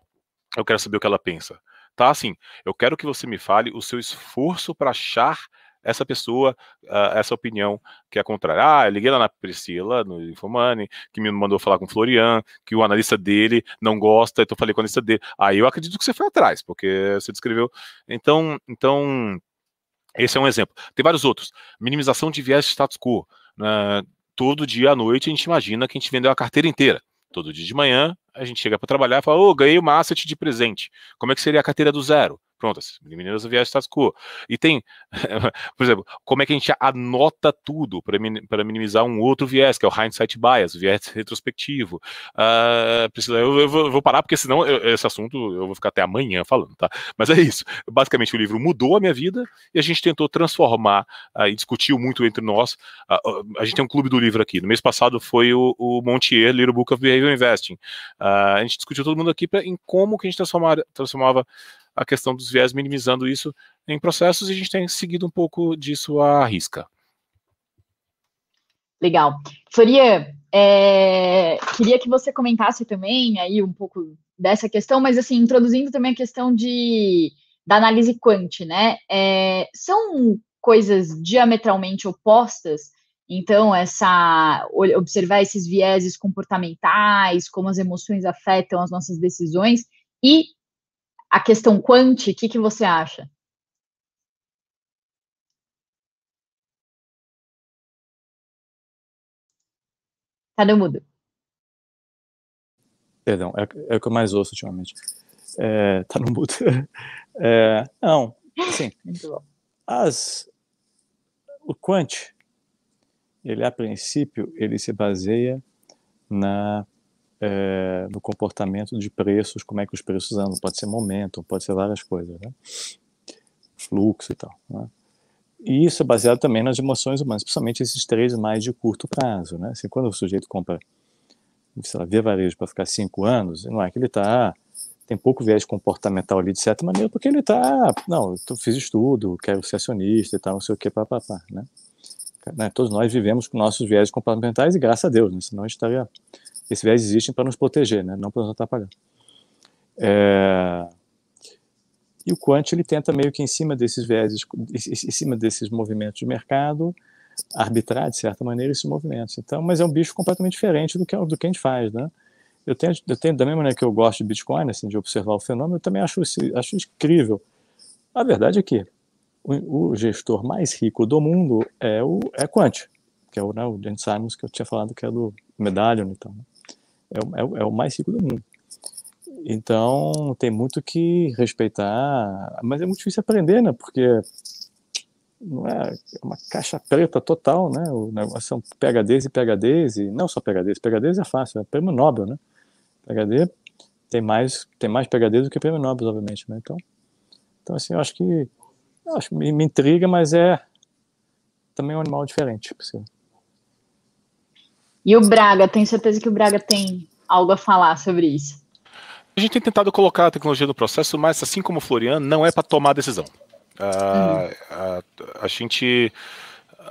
eu quero saber o que ela pensa tá? Assim, eu quero que você me fale o seu esforço para achar essa pessoa, uh, essa opinião que é contrária. Ah, eu liguei lá na Priscila, no Infomani, que me mandou falar com o Florian, que o analista dele não gosta, então falei com o analista dele. Aí ah, eu acredito que você foi atrás, porque você descreveu. Então, então esse é um exemplo. Tem vários outros. Minimização de viés de status quo. Uh, todo dia à noite a gente imagina que a gente vendeu a carteira inteira. Todo dia de manhã a gente chega para trabalhar e fala: Ô, oh, ganhei o um asset de presente. Como é que seria a carteira do zero? Pronto, eliminando essa viagem status quo. E tem, por exemplo, como é que a gente anota tudo para minimizar um outro viés, que é o hindsight bias, o viés retrospectivo. Uh, ah, precisa, eu, eu, vou, parar, porque senão eu, esse assunto eu vou ficar até amanhã falando, tá? Mas é isso. Basicamente, o livro mudou a minha vida e a gente tentou transformar uh, e discutiu muito entre nós. Uh, a gente tem um clube do livro aqui. No mês passado foi o, o Montier, Little Book of Behavior Investing. a gente discutiu todo mundo aqui pra, em como que a gente transformava a questão dos viés, minimizando isso em processos, e a gente tem seguido um pouco disso à risca. Legal. Florian, é, queria que você comentasse também aí um pouco dessa questão, mas assim, introduzindo também a questão de, da análise quant, né? É, são coisas diametralmente opostas, então essa observar esses vieses comportamentais, como as emoções afetam as nossas decisões, e a questão quante, o que, que você acha? Tá no mudo. Perdão, é, é, o que eu mais ouço ultimamente. É, tá no mudo. É, não, sim. As, o quant, ele a princípio, ele se baseia na é, no comportamento de preços, como é que os preços andam, pode ser momento, pode ser várias coisas, né? fluxo e tal. Né? E isso é baseado também nas emoções humanas, principalmente esses três mais de curto prazo. Né? Assim, quando o sujeito compra, sei lá, via varejo para ficar cinco anos, não é que ele está tem pouco viés comportamental ali, de certa maneira, porque ele está, não, eu fiz estudo, quero ser acionista e tal, não sei o que, papapá, né? né? Todos nós vivemos com nossos viés comportamentais e graças a Deus, né? senão a gente estaria esses viés existem para nos proteger, né? não para nos atrapalhar. É... E o Quant ele tenta meio que em cima desses viéses, em cima desses movimentos de mercado, arbitrar de certa maneira esses movimentos. Então, mas é um bicho completamente diferente do que é do que a gente faz, né? Eu tenho, eu tenho da mesma maneira que eu gosto de Bitcoin, assim, de observar o fenômeno, eu também acho acho incrível. A verdade é que o, o gestor mais rico do mundo é o é Quant, que é o, né, o Simons que eu tinha falado que é do Medallion então, Né? é, é, é o mais rico do mundo. Então, tem muito que respeitar, mas é muito difícil aprender, né? Porque não é, é uma caixa preta total, né? O negócio são PHDs e PHDs, e não só PHDs, PHDs é fácil, é prêmio Nobel, né? PHD tem mais, tem mais PHDs do que prêmio Nobel, obviamente, né? Então, então assim, eu acho que eu acho, me, me intriga, mas é também um animal diferente, possível. Assim. E o Braga, tenho certeza que o Braga tem algo a falar sobre isso. A gente tem tentado colocar a tecnologia no processo, mas assim como o Florian, não é para tomar decisão. uhum. a, a, gente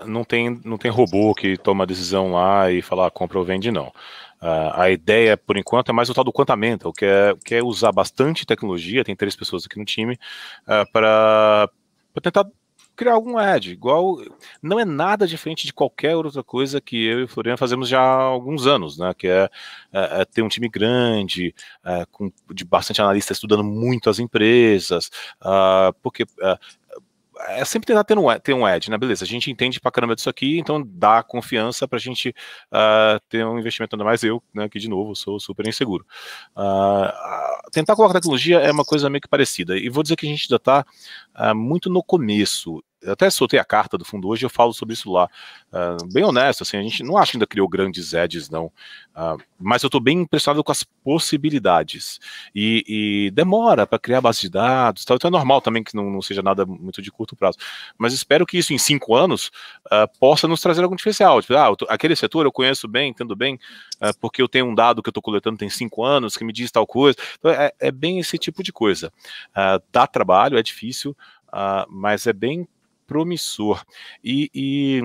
não tem, não tem robô que toma decisão lá e fala ah, compra ou vende, não. Uh, a ideia, por enquanto, é mais o tal do quantamento, o que é, que é usar bastante tecnologia, tem três pessoas aqui no time, uh, ah, para tentar criar algum ad, igual não é nada diferente de qualquer outra coisa que eu e o Florian fazemos já há alguns anos, né? Que é, é, é ter um time grande, é, com de bastante analista estudando muito as empresas, ah, porque é, é sempre tentar ter um, ter um edge, né? Beleza, a gente entende pra caramba disso aqui, então dá confiança pra gente uh, ter um investimento, ainda mais eu, né, que de novo sou super inseguro. Uh, tentar colocar tecnologia é uma coisa meio que parecida, e vou dizer que a gente ainda tá uh, muito no começo eu até soltei a carta do fundo hoje, eu falo sobre isso lá. Uh, bem honesto, assim, a gente não acha que ainda criou grandes edges, não. Uh, mas eu estou bem impressionado com as possibilidades. E, e demora para criar base de dados, tal. então é normal também que não, não, seja nada muito de curto prazo. Mas espero que isso, em cinco anos, uh, possa nos trazer algum diferencial. Tipo, ah, tô, aquele setor eu conheço bem, entendo bem, porque eu tenho um dado que eu estou coletando tem cinco anos, que me diz tal coisa. Então, é, é bem esse tipo de coisa. dá trabalho, é difícil, mas é bem promissor. E, e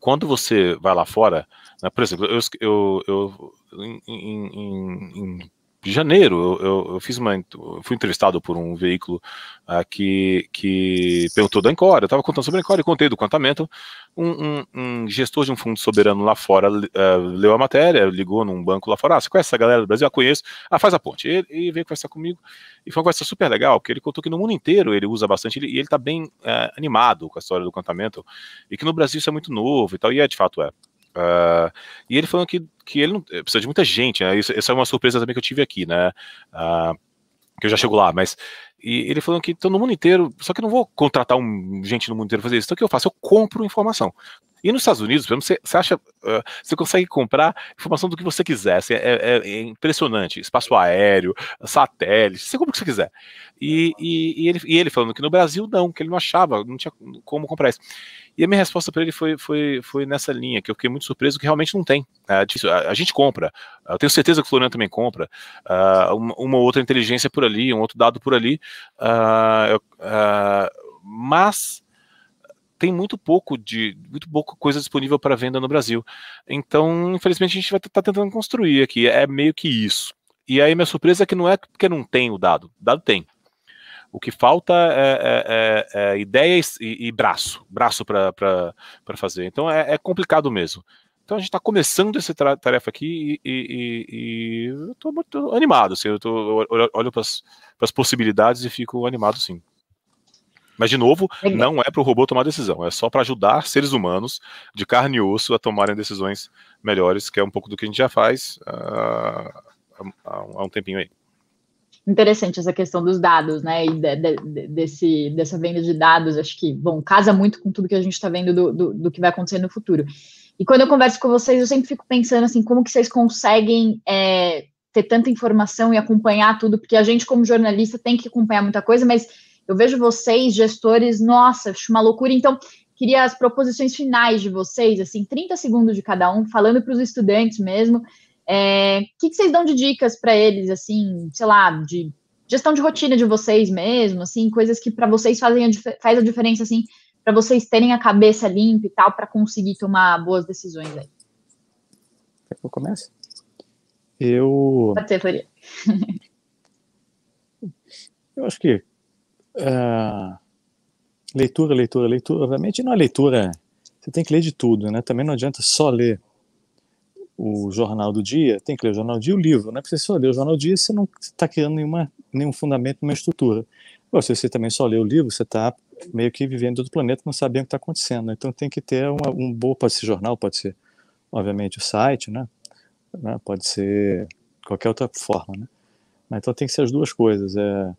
quando você vai lá fora, né, por exemplo, eu, eu, eu em, em, em de janeiro, eu, eu, eu fiz uma, eu fui entrevistado por um veículo uh, que, que perguntou da Encore, eu estava contando sobre a Encore e contei do Contamento Um, um, um, gestor de um fundo soberano lá fora uh, leu a matéria, ligou num banco lá fora, ah, você conhece essa galera do Brasil? Ah, conheço. Ah, faz a ponte. E, e veio conversar comigo, e foi uma conversa super legal, porque ele contou que no mundo inteiro ele usa bastante, ele, e ele está bem uh, animado com a história do Contamento e que no Brasil isso é muito novo e tal, e é, de fato é. Uh, e ele falando que, que ele não, eh, precisa de muita gente, né? Isso, essa é uma surpresa também que eu tive aqui, né? Uh, que eu já chego lá, mas. E ele falando que estão no mundo inteiro, só que eu não vou contratar um, gente no mundo inteiro fazer isso. Então o que eu faço? Eu compro informação. E nos Estados Unidos, por exemplo, você, você acha, uh, você consegue comprar informação do que você quiser. Assim, é, é, é impressionante. Espaço aéreo, satélite, você compra o que você quiser. E, e, e, ele, e ele falando que no Brasil não, que ele não achava, não tinha como comprar isso. E a minha resposta para ele foi, foi, foi nessa linha, que eu fiquei muito surpreso que realmente não tem. É difícil. A, a gente compra, eu tenho certeza que o Floriano também compra, uh, uma, uma, outra inteligência por ali, um outro dado por ali, uh, uh, mas tem muito pouco de muito pouco coisa disponível para venda no Brasil. Então, infelizmente, a gente vai estar tá, tá tentando construir aqui. É meio que isso. E aí, minha surpresa é que não é porque não tem o dado. dado tem. O que falta é, é, é, é ideias e, e, braço, braço para fazer. Então é, é, complicado mesmo. Então a gente está começando essa tarefa aqui e, e, e eu estou muito animado. Assim, eu, tô, eu olho para as possibilidades e fico animado, sim. Mas, de novo, não é para o robô tomar decisão, é só para ajudar seres humanos de carne e osso a tomarem decisões melhores, que é um pouco do que a gente já faz uh, há um tempinho aí interessante essa questão dos dados, né? E de, de, desse, dessa venda de dados, acho que, bom, casa muito com tudo que a gente está vendo do, do, do, que vai acontecer no futuro. E quando eu converso com vocês, eu sempre fico pensando assim, como que vocês conseguem é, ter tanta informação e acompanhar tudo, porque a gente, como jornalista, tem que acompanhar muita coisa, mas eu vejo vocês, gestores, nossa, acho uma loucura. Então, queria as proposições finais de vocês, assim, 30 segundos de cada um, falando para os estudantes mesmo. O é, que, que, vocês dão de dicas para eles, assim, sei lá, de gestão de rotina de vocês mesmo, assim, coisas que para vocês fazem a, faz a diferença, assim, para vocês terem a cabeça limpa e tal, para conseguir tomar boas decisões aí. eu comece? Eu. Pode ser, eu acho que ah, leitura, leitura, leitura. Obviamente não é leitura, você tem que ler de tudo, né? Também não adianta só ler o jornal do dia, tem que ler o jornal do dia e o livro, né? Porque se você só ler o jornal do dia, você não está criando nenhuma, nenhum fundamento, nenhuma estrutura. Ou se você também só lê o livro, você está meio que vivendo do planeta, não sabendo o que está acontecendo. Né? Então tem que ter uma, um bom, pode ser jornal, pode ser, obviamente, o site, né? né? Pode ser qualquer outra forma, né? Mas, então tem que ser as duas coisas. É,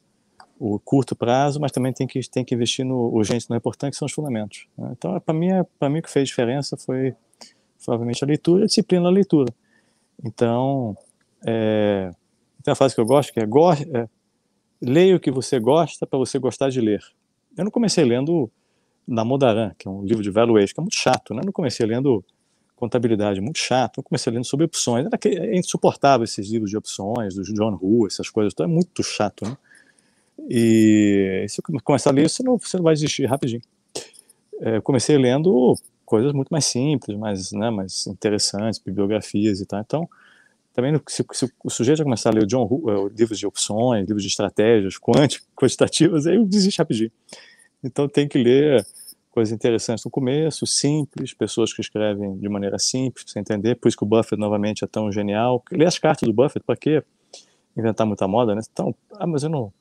o curto prazo, mas também tem que, tem que investir no urgente, no é importante, que são os fundamentos. Né? Então, para mim, é, para mim, o que fez diferença foi, provavelmente a leitura e a disciplina da leitura. Então, é, tem uma frase que eu gosto, que é, go é leia o que você gosta para você gostar de ler. Eu não comecei lendo Namodaran, que é um livro de valuation, que é muito chato, né? Eu não comecei lendo contabilidade, muito chato, eu comecei lendo sobre opções, era que, é insuportável esses livros de opções, do John Hu, essas coisas, então é muito chato, né? E se eu começar a ler, você não, você não vai desistir rapidinho. É, comecei lendo coisas muito mais simples, mais, né, mais interessantes, bibliografias e tal. Então, também se, se o sujeito já começar a ler o John é, livros de opções, livros de estratégias quantitativas, aí eu desisto rapidinho. Então, tem que ler coisas interessantes no começo, simples, pessoas que escrevem de maneira simples, para você entender. Por isso que o Buffett, novamente, é tão genial. ler as cartas do Buffett, para quê? Inventar muita moda, né? Então, ah, mas eu não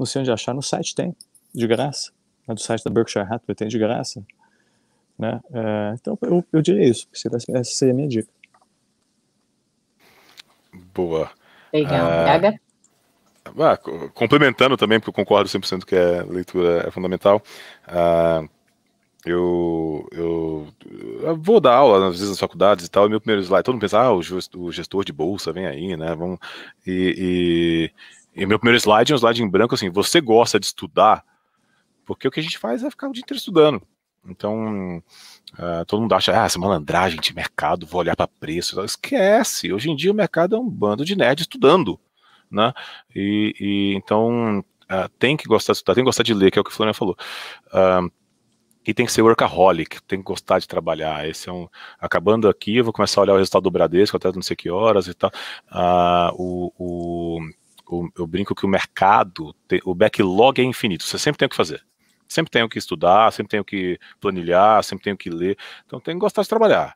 não sei onde achar, no site tem, de graça. No né, site da Berkshire Hathaway tem de graça. Né? É, então eu, eu diria isso, essa seria a minha dica. Boa. Legal. Ah, Gaga? Ah, complementando também, porque eu concordo 100% que a é, leitura é fundamental. Ah, eu, eu, eu, vou dar aula às vezes nas faculdades e tal, e meu primeiro slide, todo mundo pensa, ah, o gestor de bolsa vem aí, né, vamos, e, e e meu primeiro slide é um slide em branco, assim, você gosta de estudar? Porque o que a gente faz é ficar o dia inteiro estudando. Então, uh, todo mundo acha, ah, essa é malandragem de mercado, vou olhar para preço. Esquece, hoje em dia o mercado é um bando de nerds estudando, né? E, e então, uh, tem que gostar de estudar, tem que gostar de ler, que é o que o Florian falou. Uh, e tem que ser workaholic, tem que gostar de trabalhar. Esse é um. Acabando aqui, eu vou começar a olhar o resultado do Bradesco até não sei que horas e tal. o, o eu, eu brinco que o mercado, o backlog é infinito, você sempre tem o que fazer. Sempre tenho que estudar, sempre tenho que planilhar, sempre tenho que ler. Então tem que gostar de trabalhar.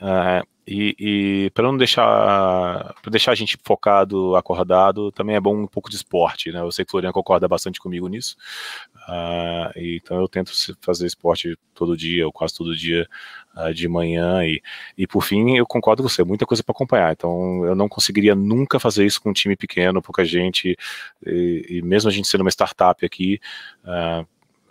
Uh, e, e para não deixar deixar a gente focado, acordado, também é bom um pouco de esporte, né? Eu sei que o Florian concorda bastante comigo nisso. Uh, então eu tento fazer esporte todo dia, ou quase todo dia uh, de manhã. E, e por fim, eu concordo com você, muita coisa para acompanhar. Então eu não conseguiria nunca fazer isso com um time pequeno, pouca gente. E, e mesmo a gente sendo uma startup aqui, uh,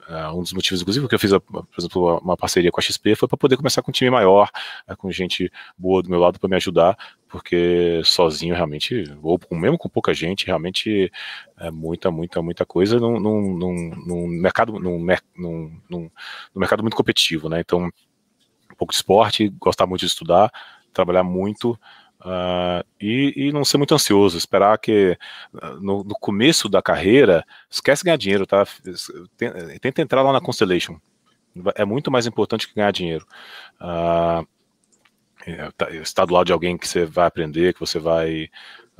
Uh, um dos motivos, inclusive, que eu fiz, por exemplo, uma parceria com a XP foi para poder começar com um time maior, uh, com gente boa do meu lado para me ajudar, porque sozinho realmente, ou mesmo com pouca gente, realmente é muita, muita, muita coisa num, num, num, num mercado, num, num, num, mercado muito competitivo, né? Então, um pouco de esporte, gostar muito de estudar, trabalhar muito. Uh, e, e, não ser muito ansioso, esperar que ah, no, no, começo da carreira, esquece ganhar dinheiro, tá? Eh, tenta entrar lá na Constellation. É muito mais importante que ganhar dinheiro. Uh, ah, é, tá, é, estar do lado de alguém que você vai aprender, que você vai.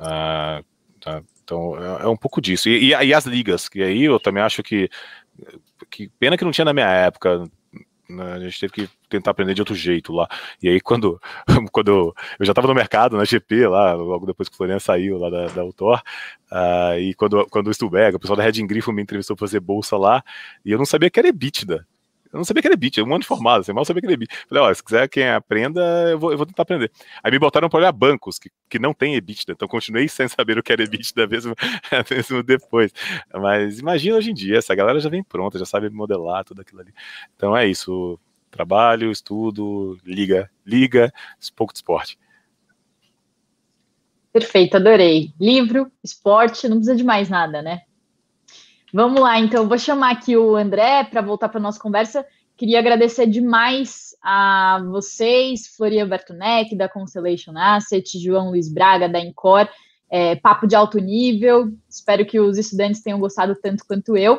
Uh, tá? Então é, é, um pouco disso. E, e, e, as ligas, que aí eu também acho que, que. Pena que não tinha na minha época. Né? A gente teve que tentar aprender de outro jeito lá. E aí, quando, quando eu já estava no mercado, na GP, lá, logo depois que o Florian saiu lá da, da UTOR, uh, ah, e quando, quando o Stuberg, o pessoal da Reding Grifo me entrevistou para fazer bolsa lá, e eu não sabia que era EBITDA. Eu não sabia que era bit, eu um ano formado, você assim, mal sabia que era bit. Falei, ó, se quiser quem aprenda, eu vou, eu vou tentar aprender. Aí me botaram para olhar bancos que, que não tem EBITDA, então continuei sem saber o que era EBITDA mesmo, mesmo depois. Mas imagina hoje em dia, essa galera já vem pronta, já sabe modelar tudo aquilo ali. Então é isso. Trabalho, estudo, liga, liga, pouco de esporte. Perfeito, adorei. Livro, esporte, não precisa de mais nada, né? Vamos lá, então, vou chamar aqui o André para voltar para a nossa conversa. Queria agradecer demais a vocês, Floria Bertonec, da Constellation Asset, João Luiz Braga, da Incor, é, papo de alto nível. Espero que os estudantes tenham gostado tanto quanto eu.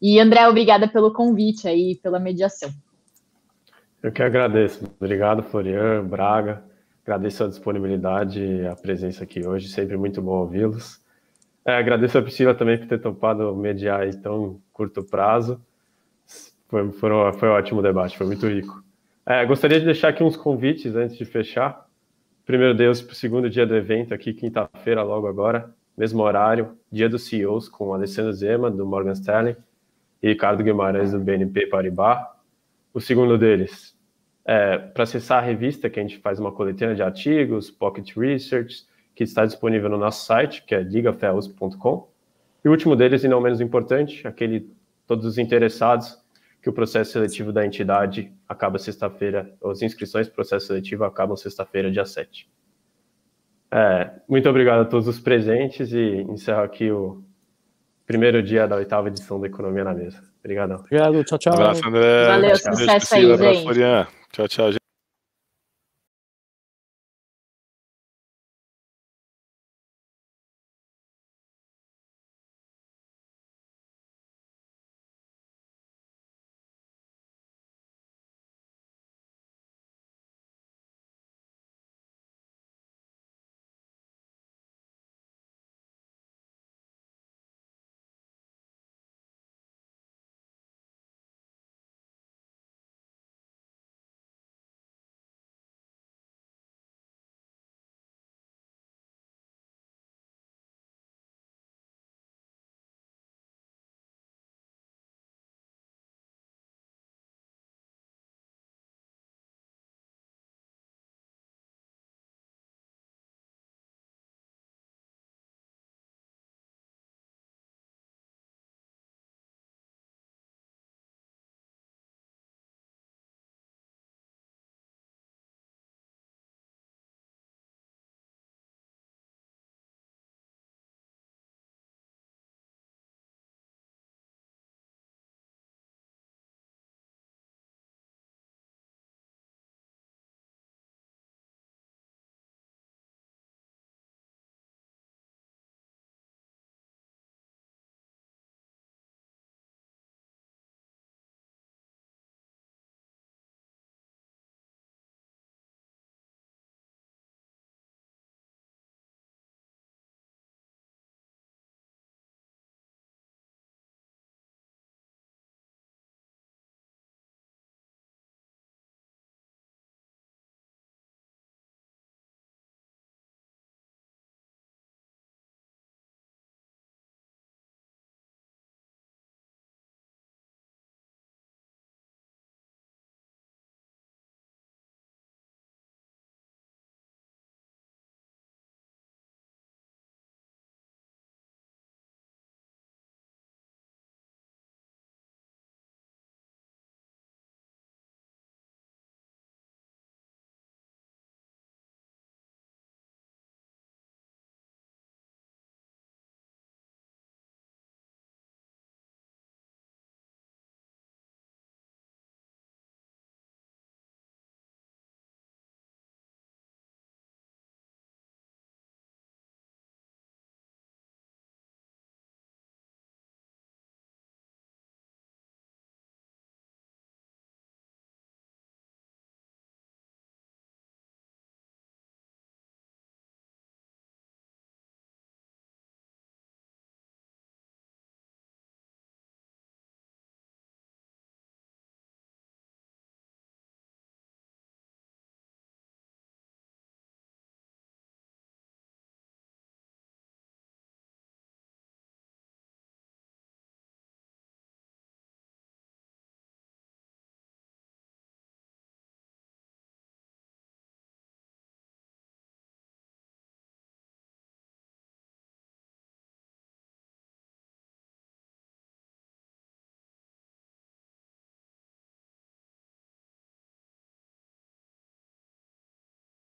E, André, obrigada pelo convite aí, pela mediação. Eu que agradeço. Obrigado, Florian, Braga. Agradeço a disponibilidade e a presença aqui hoje. Sempre muito bom ouvi-los. É, agradeço a Priscila também por ter topado mediar em tão curto prazo. Foi, foi, foi um ótimo debate, foi muito rico. É, gostaria de deixar aqui uns convites antes de fechar. Primeiro Deus para o segundo dia do evento aqui, quinta-feira, logo agora, mesmo horário, dia dos CEOs com Alessandro Zema, do Morgan Stanley, e Ricardo Guimarães, do BNP Paribas. O segundo deles é para acessar a revista, que a gente faz uma coletânea de artigos, Pocket Research, que está disponível no nosso site, que é digafelos.com. E o último deles, e não menos importante, aquele todos os interessados que o processo seletivo da entidade acaba sexta-feira, as inscrições para o processo seletivo acabam sexta-feira, dia 7. É, muito obrigado a todos os presentes e encerro aqui o primeiro dia da oitava edição da Economia na Mesa. Obrigadão. Obrigado, tchau, tchau. Um abraço, André. Valeu, tchau, sucesso tchau. aí, gente. Abraço, Florian. Tchau, tchau, gente.